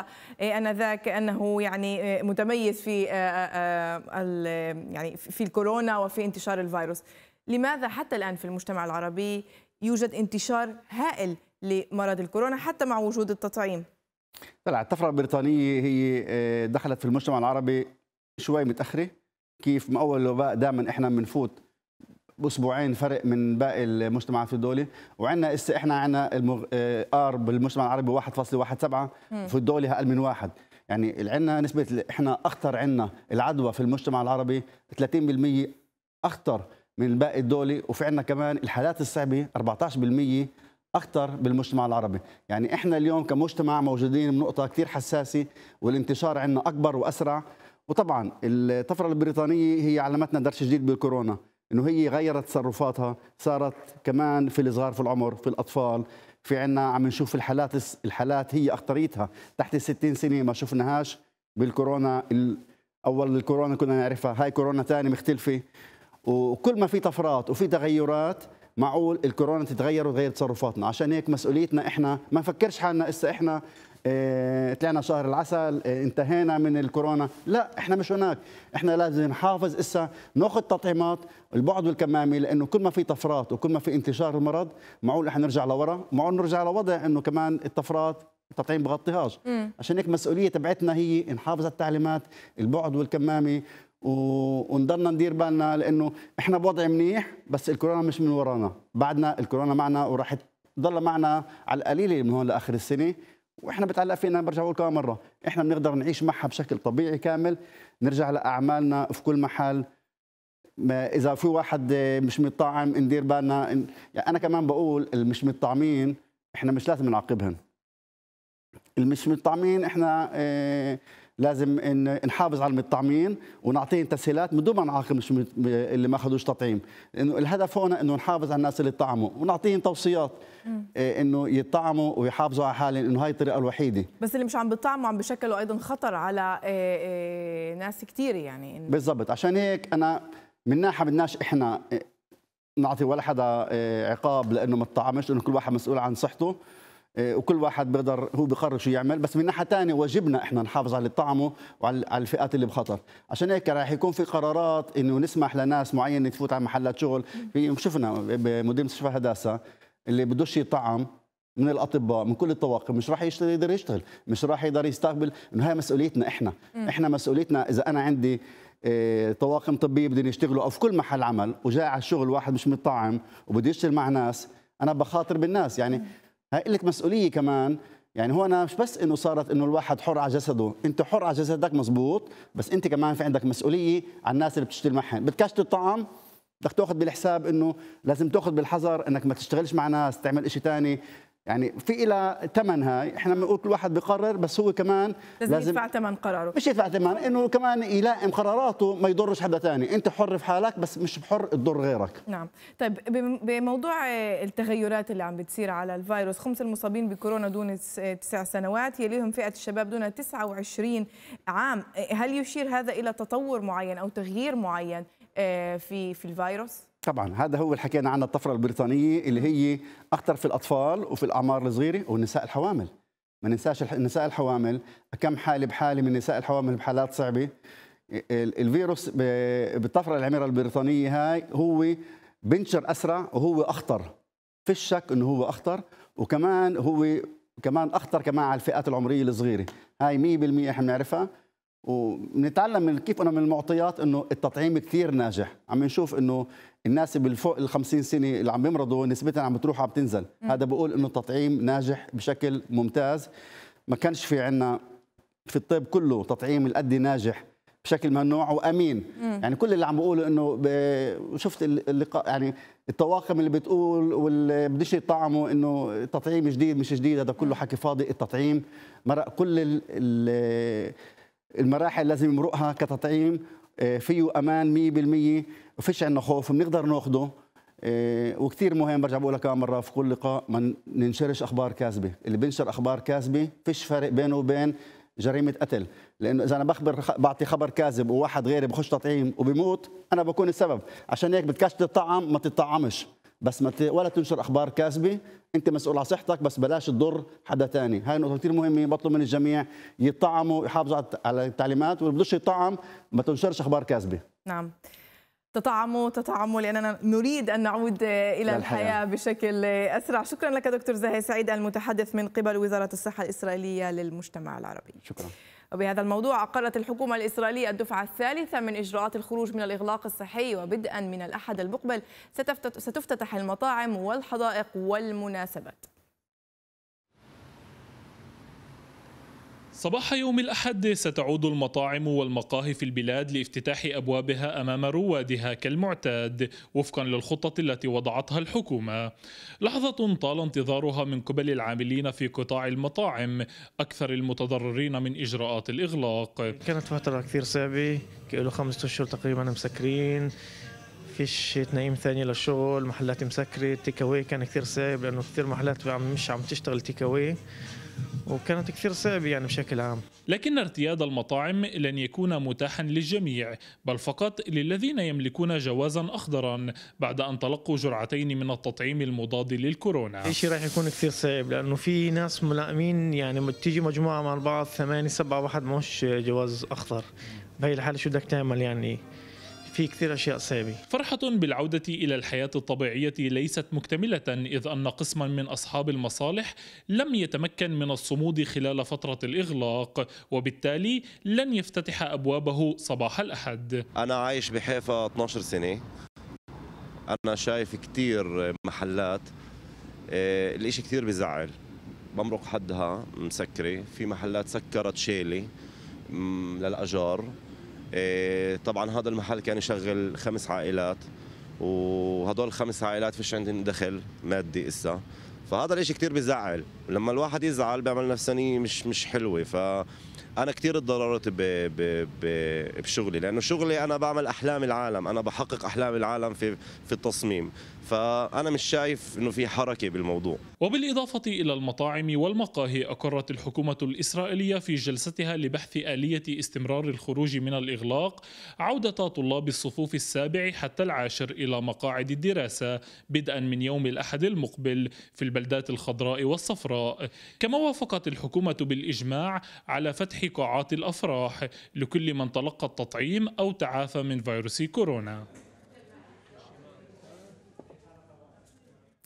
انذاك انه يعني متميز في يعني في الكورونا وفي انتشار الفيروس لماذا حتى الان في المجتمع العربي يوجد انتشار هائل لمرض الكورونا حتى مع وجود التطعيم طلع الطفرة البريطانية هي آه، دخلت في المجتمع العربي شوي متأخرة كيف من أول وباء دائما إحنا بنفوت باسبوعين فرق من باقي المجتمعات في الدوله وعندنا هسه احنا عنا المغ... آه، ار بالمجتمع العربي 1.17 في الدوله اقل من واحد يعني عندنا نسبه احنا اخطر عنا العدوى في المجتمع العربي 30% اخطر من باقي الدوله وفي عنا كمان الحالات الصعبه 14% اكثر بالمجتمع العربي يعني احنا اليوم كمجتمع موجودين بنقطه كثير حساسه والانتشار عندنا اكبر واسرع وطبعا الطفره البريطانيه هي علمتنا درس جديد بالكورونا انه هي غيرت تصرفاتها صارت كمان في الصغار في العمر في الاطفال في عنا عم نشوف الحالات الحالات هي اخطريتها تحت 60 سنه ما شفناهاش بالكورونا اول الكورونا كنا نعرفها هاي كورونا ثانيه مختلفه وكل ما في طفرات وفي تغيرات معقول الكورونا تتغير وتغير تصرفاتنا عشان هيك مسؤوليتنا احنا ما نفكرش حالنا اسا احنا اه طلعنا شهر العسل اه انتهينا من الكورونا لا احنا مش هناك احنا لازم نحافظ اسا ناخذ تطعيمات البعد والكمامه لانه كل ما في طفرات وكل ما في انتشار المرض معقول احنا نرجع لورا معقول نرجع لوضع انه كمان الطفرات التطعيم بغطيهاش عشان هيك مسؤوليه تبعتنا هي نحافظ على التعليمات البعد والكمامه ونضلنا ندير بالنا لانه احنا بوضع منيح بس الكورونا مش من ورانا بعدنا الكورونا معنا وراح تضل معنا على القليله من هون لاخر السنه واحنا بتعلق فينا برجع بقول كمان مره احنا بنقدر نعيش معها بشكل طبيعي كامل نرجع لاعمالنا في كل محل ما اذا في واحد مش متطعم ندير بالنا يعني انا كمان بقول المش متطعمين احنا مش لازم نعاقبهم المش متطعمين احنا اه لازم إن نحافظ على المطعمين ونعطيهم تسهيلات من دون ما نعاقب اللي ما اخذوش تطعيم لانه الهدف هون انه نحافظ على الناس اللي طعموا ونعطيهم توصيات إيه، انه يطعموا ويحافظوا على حالهم انه هاي الطريقه الوحيده بس اللي مش عم بيطعموا عم بشكلوا ايضا خطر على إيه، إيه، ناس كثير يعني بالضبط عشان هيك انا من ناحيه بدناش احنا نعطي ولا حدا عقاب لانه ما طعمش لانه كل واحد مسؤول عن صحته آه، وكل واحد بيقدر هو بيقرر شو يعمل بس من ناحيه ثانيه واجبنا احنا نحافظ على طعمه وعلى الفئات اللي بخطر عشان هيك راح يكون في قرارات انه نسمح لناس معينه تفوت على محلات شغل شفنا بمدير مستشفى هداسه اللي بدوش يطعم من الاطباء من كل الطواقم مش راح يشتغل يقدر يشتغل مش راح يقدر يستقبل انه هاي مسؤوليتنا احنا احنا مسؤوليتنا اذا انا عندي آه، طواقم طبيه بدهم يشتغلوا او في كل محل عمل وجاي على الشغل واحد مش متطعم وبده يشتغل مع ناس انا بخاطر بالناس يعني هاي لك مسؤوليه كمان يعني هو أنا مش بس انه صارت انه الواحد حر على جسده انت حر على جسدك مزبوط بس انت كمان في عندك مسؤوليه على الناس اللي بتشتري معهم بدكش الطعام بدك تاخذ بالحساب انه لازم تاخذ بالحذر انك ما تشتغلش مع ناس تعمل شيء ثاني يعني في إلى هاي احنا بنقول كل واحد بقرر بس هو كمان لازم, لازم يدفع ثمن قراره مش يدفع ثمن انه كمان يلائم قراراته ما يضرش حدا ثاني انت حر في حالك بس مش حر تضر غيرك نعم طيب بموضوع التغيرات اللي عم بتصير على الفيروس خمس المصابين بكورونا دون تسع سنوات يليهم فئه الشباب دون 29 عام هل يشير هذا الى تطور معين او تغيير معين آه، في في الفيروس طبعا هذا هو اللي حكينا عنه الطفره البريطانيه اللي هي اخطر في الاطفال وفي الاعمار الصغيره والنساء الحوامل ما ننساش النساء الحوامل كم حاله بحاله من نساء الحوامل بحالات صعبه الفيروس بالطفره العميره البريطانيه هاي هو بنشر اسرع وهو اخطر في الشك انه هو اخطر وكمان هو كمان اخطر كمان على الفئات العمريه الصغيره هاي 100% احنا بنعرفها ونتعلم من كيف انه من المعطيات انه التطعيم كثير ناجح عم نشوف انه الناس بالفوق ال 50 سنه اللي عم يمرضوا نسبتها عم بتروح عم تنزل م. هذا بقول انه التطعيم ناجح بشكل ممتاز ما كانش في عندنا في الطب كله تطعيم الأدي ناجح بشكل ممنوع وامين مم. يعني كل اللي عم بقوله انه شفت اللقاء يعني الطواقم اللي بتقول واللي بديش يطعموا انه تطعيم جديد مش جديد هذا كله حكي فاضي التطعيم مرق كل ال المراحل لازم يمرقها كتطعيم آه، فيه امان 100% وفيش عندنا خوف بنقدر ناخده آه، وكثير مهم برجع بقولها آه، كمان مره في كل لقاء ما ننشرش اخبار كاذبه اللي بينشر اخبار كاذبه فيش فرق بينه وبين جريمه قتل لانه اذا انا بخبر بعطي خبر كاذب وواحد غيري بخش تطعيم وبيموت انا بكون السبب عشان هيك بدكش تطعم ما تطعمش بس ما ت... ولا تنشر اخبار كاذبه انت مسؤول عن صحتك بس بلاش تضر حدا تاني هاي نقطه كثير مهمه بطلب من الجميع يطعموا يحافظوا على التعليمات واللي بدوش يطعم ما تنشرش اخبار كاذبه نعم تطعموا تطعموا لاننا نريد ان نعود آه، الى الحياه بشكل آه، اسرع شكرا لك دكتور زاهي سعيد المتحدث من قبل وزاره الصحه الاسرائيليه للمجتمع العربي شكرا وبهذا الموضوع أقرت الحكومة الإسرائيلية الدفعة الثالثة من إجراءات الخروج من الإغلاق الصحي وبدءا من الأحد المقبل ستفتتح المطاعم والحدائق والمناسبات صباح يوم الأحد ستعود المطاعم والمقاهي في البلاد لافتتاح أبوابها أمام روادها كالمعتاد وفقا للخطة التي وضعتها الحكومة لحظة طال انتظارها من قبل العاملين في قطاع المطاعم أكثر المتضررين من إجراءات الإغلاق كانت فترة كثير صعبة له خمسة أشهر تقريبا مسكرين فيش تنايم ثاني للشغل محلات مسكرة تيكاوي كان كثير صعب لأنه كثير محلات مش عم تشتغل تيك وكانت كثير صعبة يعني بشكل عام لكن ارتياد المطاعم لن يكون متاحا للجميع بل فقط للذين يملكون جوازا أخضرا بعد أن تلقوا جرعتين من التطعيم المضاد للكورونا إشي راح يكون كثير صعب لأنه في ناس ملائمين يعني تيجي مجموعة مع بعض ثمانية سبعة واحد مش جواز أخضر بهي الحالة شو بدك تعمل يعني في كثير أشياء صعبة فرحة بالعودة إلى الحياة الطبيعية ليست مكتملة إذ أن قسما من أصحاب المصالح لم يتمكن من الصمود خلال فترة الإغلاق وبالتالي لن يفتتح أبوابه صباح الأحد أنا عايش بحيفا 12 سنة أنا شايف كثير محلات إيه، الإشي كثير بزعل بمرق حدها مسكرة في محلات سكرت شيلي للأجار إيه، طبعا هذا المحل كان يشغل خمس عائلات وهدول الخمس عائلات فيش عندهم دخل مادي اسا فهذا الاشي كتير بزعل لما الواحد يزعل بيعمل نفسانية مش مش حلوة ف انا كثير اتضررت بشغلي لأنه شغلي أنا بعمل أحلام العالم أنا بحقق أحلام العالم في في التصميم فأنا مش شايف أنه في حركة بالموضوع وبالإضافة إلى المطاعم والمقاهي أقرت الحكومة الإسرائيلية في جلستها لبحث آلية استمرار الخروج من الإغلاق عودة طلاب الصفوف السابع حتى العاشر إلى مقاعد الدراسة بدءا من يوم الأحد المقبل في البلدات الخضراء والصفراء كما وافقت الحكومة بالإجماع على فتح قاعات الأفراح لكل من تلقى التطعيم أو تعافى من فيروس كورونا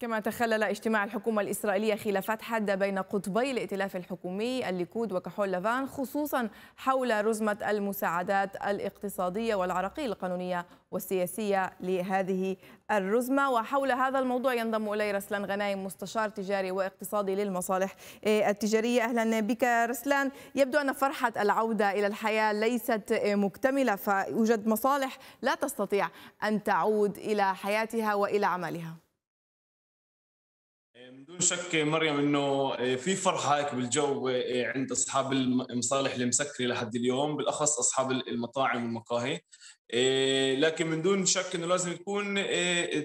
كما تخلل اجتماع الحكومة الإسرائيلية خلافات حادة بين قطبي الائتلاف الحكومي الليكود وكحول لافان خصوصا حول رزمة المساعدات الاقتصادية والعراقيل القانونية والسياسية لهذه الرزمة وحول هذا الموضوع ينضم إلي رسلان غنايم مستشار تجاري واقتصادي للمصالح آه، التجارية أهلا بك رسلان يبدو أن فرحة العودة إلى الحياة ليست آه، مكتملة فيوجد مصالح لا تستطيع أن تعود إلى حياتها وإلى عملها من دون شك مريم انه آه، في فرحه هيك بالجو آه، عند اصحاب المصالح المسكره لحد اليوم بالاخص اصحاب المطاعم والمقاهي آه، لكن من دون شك انه لازم تكون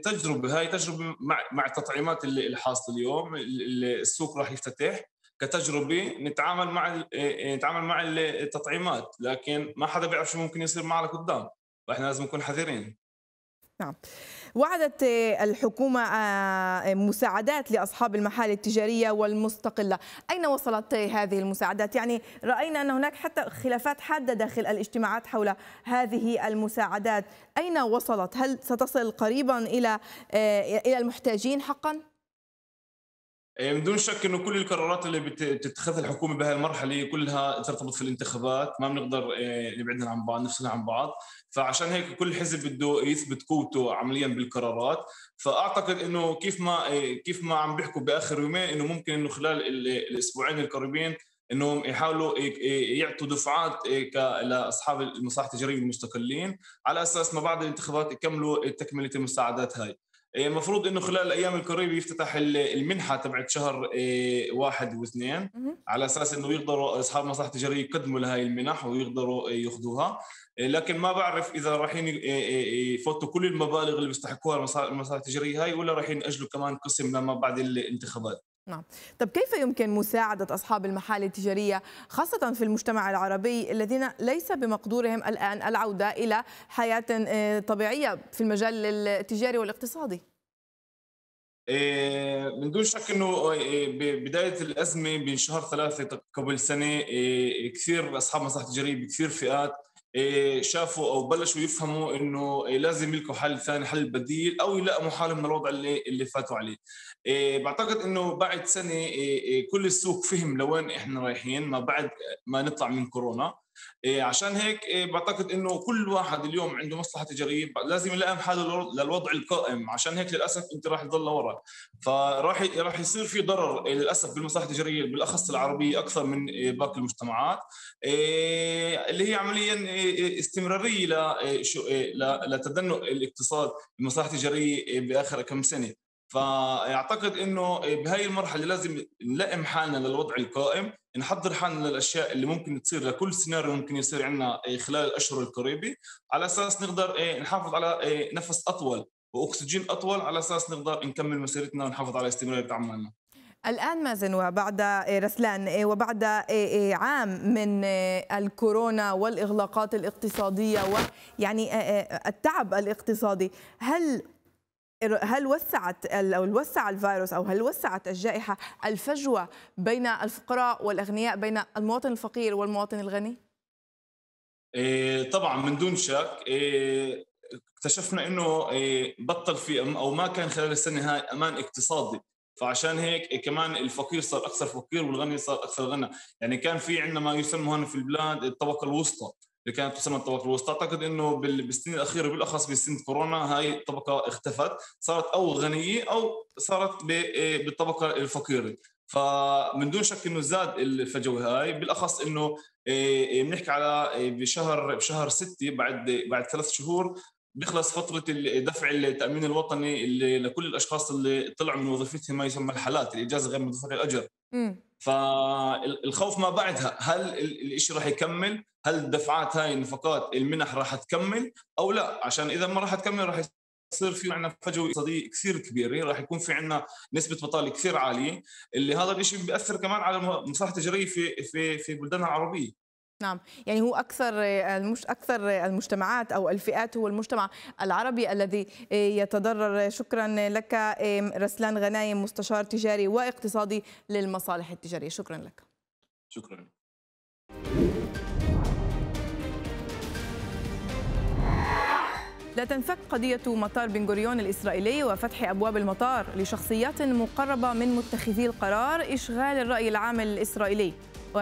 تجربه هاي تجربه مع مع التطعيمات اللي حاصله اليوم السوق راح يفتتح كتجربه نتعامل مع نتعامل مع التطعيمات لكن ما حدا بيعرف شو ممكن يصير معنا قدام فاحنا لازم نكون حذرين نعم وعدت الحكومة آه، مساعدات لأصحاب المحال التجارية والمستقلة أين وصلت هذه المساعدات؟ يعني رأينا أن هناك حتى خلافات حادة داخل الاجتماعات حول هذه المساعدات أين وصلت؟ هل ستصل قريبا إلى آه، المحتاجين حقا؟ من دون شك انه كل القرارات اللي بتتخذها الحكومه بهالمرحله كلها ترتبط في الانتخابات ما بنقدر آه، نبعدها عن بعض نفصلها عن بعض فعشان هيك كل حزب بده يثبت قوته عمليا بالقرارات فاعتقد انه كيف ما آه، كيف ما عم بيحكوا باخر يومين انه ممكن انه خلال الاسبوعين القريبين انهم يحاولوا يعطوا دفعات آه، لاصحاب المصالح التجاريه المستقلين على اساس ما بعد الانتخابات يكملوا تكمله المساعدات هاي إيه، المفروض انه خلال الايام القريبه يفتتح المنحه تبعت شهر إيه، واحد واثنين على اساس انه يقدروا اصحاب مصالح تجاريه يقدموا لهي المنح ويقدروا إيه، ياخذوها لكن ما بعرف اذا رايحين يفوتوا كل المبالغ اللي بيستحقوها المصالح التجاريه هاي ولا رايحين ياجلوا كمان قسم لما بعد الانتخابات نعم طب كيف يمكن مساعدة أصحاب المحال التجارية خاصة في المجتمع العربي الذين ليس بمقدورهم الآن العودة إلى حياة آه، طبيعية في المجال التجاري والاقتصادي؟ آه، من دون شك انه آه، ببدايه الازمه بشهر ثلاثه قبل سنه كثير اصحاب مصالح تجاريه بكثير فئات إيه، شافوا او بلشوا يفهموا انه إيه، لازم يلقوا حل ثاني حل بديل او يلاقوا حالهم من الوضع اللي اللي فاتوا عليه إيه، بعتقد انه بعد سنه كل السوق فهم لوين احنا رايحين ما بعد ما نطلع من كورونا إيه، عشان هيك إيه، بعتقد انه كل واحد اليوم عنده مصلحه تجاريه لازم يلائم حاله للوضع القائم عشان هيك للاسف انت راح تضل لورا فراح راح يصير في ضرر إيه، للاسف بالمصلحه التجاريه بالاخص العربيه اكثر من باقي المجتمعات اللي هي عمليا استمراريه لتدنق الاقتصاد المصالح التجاريه باخر كم سنه فاعتقد انه بهاي المرحله لازم نلائم حالنا للوضع القائم نحضر حالنا للاشياء اللي ممكن تصير لكل سيناريو ممكن يصير عندنا إيه، خلال الاشهر القريبه على اساس نقدر إيه، نحافظ على إيه، نفس اطول واكسجين اطول على اساس نقدر نكمل مسيرتنا ونحافظ على استمراريه عملنا الآن مازن وبعد رسلان وبعد عام من الكورونا والإغلاقات الاقتصادية ويعني التعب الاقتصادي هل هل وسعت او وسع الفيروس او هل وسعت الجائحه الفجوه بين الفقراء والاغنياء بين المواطن الفقير والمواطن الغني؟ إيه طبعا من دون شك إيه، اكتشفنا انه إيه، بطل في او ما كان خلال السنه هاي امان اقتصادي فعشان هيك إيه، كمان الفقير صار اكثر فقير والغني صار اكثر غنى يعني كان في عندنا ما يسمى هون في البلاد الطبقه الوسطى اللي كانت تسمى الطبقه الوسطى اعتقد انه بالسنين الاخيره بالاخص بسنه كورونا هاي الطبقه اختفت صارت او غنيه او صارت بالطبقه الفقيره فمن دون شك انه زاد الفجوه هاي بالاخص انه إيه، بنحكي على إيه، بشهر بشهر 6 بعد بعد ثلاث شهور بيخلص فترة دفع التأمين الوطني لكل الأشخاص اللي طلعوا من وظيفتهم ما يسمى الحالات الإجازة غير مدفوعة الأجر. فالخوف ما بعدها هل الشيء راح يكمل هل الدفعات هاي النفقات المنح راح تكمل او لا عشان اذا ما راح تكمل راح يصير في عندنا فجوه اقتصاديه كثير كبيره راح يكون في عندنا نسبه بطاله كثير عاليه اللي هذا الشيء بياثر كمان على المصلحه التجاريه في في في بلداننا العربيه نعم يعني هو أكثر المش... أكثر المجتمعات أو الفئات هو المجتمع العربي الذي آه، يتضرر شكرا لك رسلان غنايم مستشار تجاري واقتصادي للمصالح التجارية شكرا لك شكرا لا تنفك قضية مطار بن غوريون الإسرائيلي وفتح أبواب المطار لشخصيات مقربة من متخذي القرار إشغال الرأي العام الإسرائيلي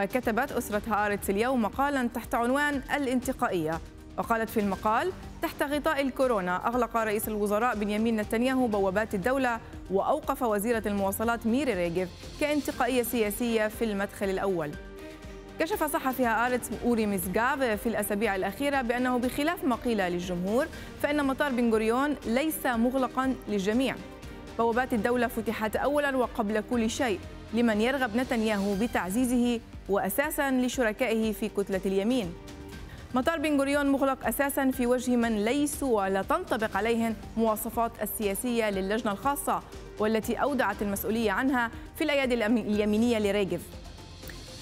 وكتبت أسرة هارتس اليوم مقالا تحت عنوان الانتقائية وقالت في المقال تحت غطاء الكورونا أغلق رئيس الوزراء بنيامين نتنياهو بوابات الدولة وأوقف وزيرة المواصلات ميري ريجيف كانتقائية سياسية في المدخل الأول كشف صحفي هآرتس أوري ميزغاف في الأسابيع الأخيرة بأنه بخلاف ما قيل للجمهور فإن مطار بنغوريون ليس مغلقا للجميع بوابات الدولة فتحت أولا وقبل كل شيء لمن يرغب نتنياهو بتعزيزه وأساسا لشركائه في كتلة اليمين مطار بن غوريون مغلق أساسا في وجه من ليسوا ولا تنطبق عليهم مواصفات السياسية للجنة الخاصة والتي أودعت المسؤولية عنها في الأيادي اليمينية لريجف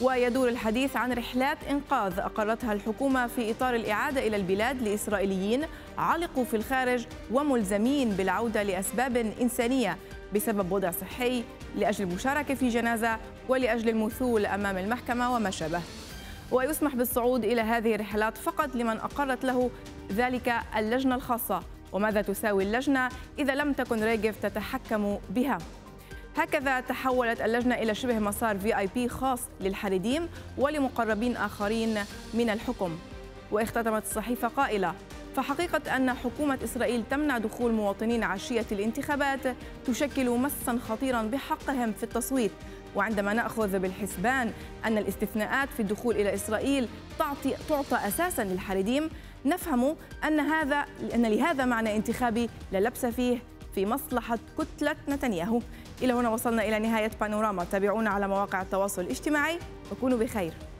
ويدور الحديث عن رحلات إنقاذ أقرتها الحكومة في إطار الإعادة إلى البلاد لإسرائيليين علقوا في الخارج وملزمين بالعودة لأسباب إنسانية بسبب وضع صحي لأجل المشاركة في جنازة ولأجل المثول أمام المحكمة وما شابه ويسمح بالصعود إلى هذه الرحلات فقط لمن أقرت له ذلك اللجنة الخاصة وماذا تساوي اللجنة إذا لم تكن ريجف تتحكم بها هكذا تحولت اللجنة إلى شبه مسار في آي بي خاص للحريديم ولمقربين آخرين من الحكم واختتمت الصحيفة قائلة فحقيقة أن حكومة إسرائيل تمنع دخول مواطنين عشية الانتخابات تشكل مسا خطيرا بحقهم في التصويت وعندما نأخذ بالحسبان أن الاستثناءات في الدخول إلى إسرائيل تعطي تعطى أساسا للحريديم نفهم أن هذا أن لهذا معنى انتخابي لا لبس فيه في مصلحة كتلة نتنياهو إلى هنا وصلنا إلى نهاية بانوراما تابعونا على مواقع التواصل الاجتماعي وكونوا بخير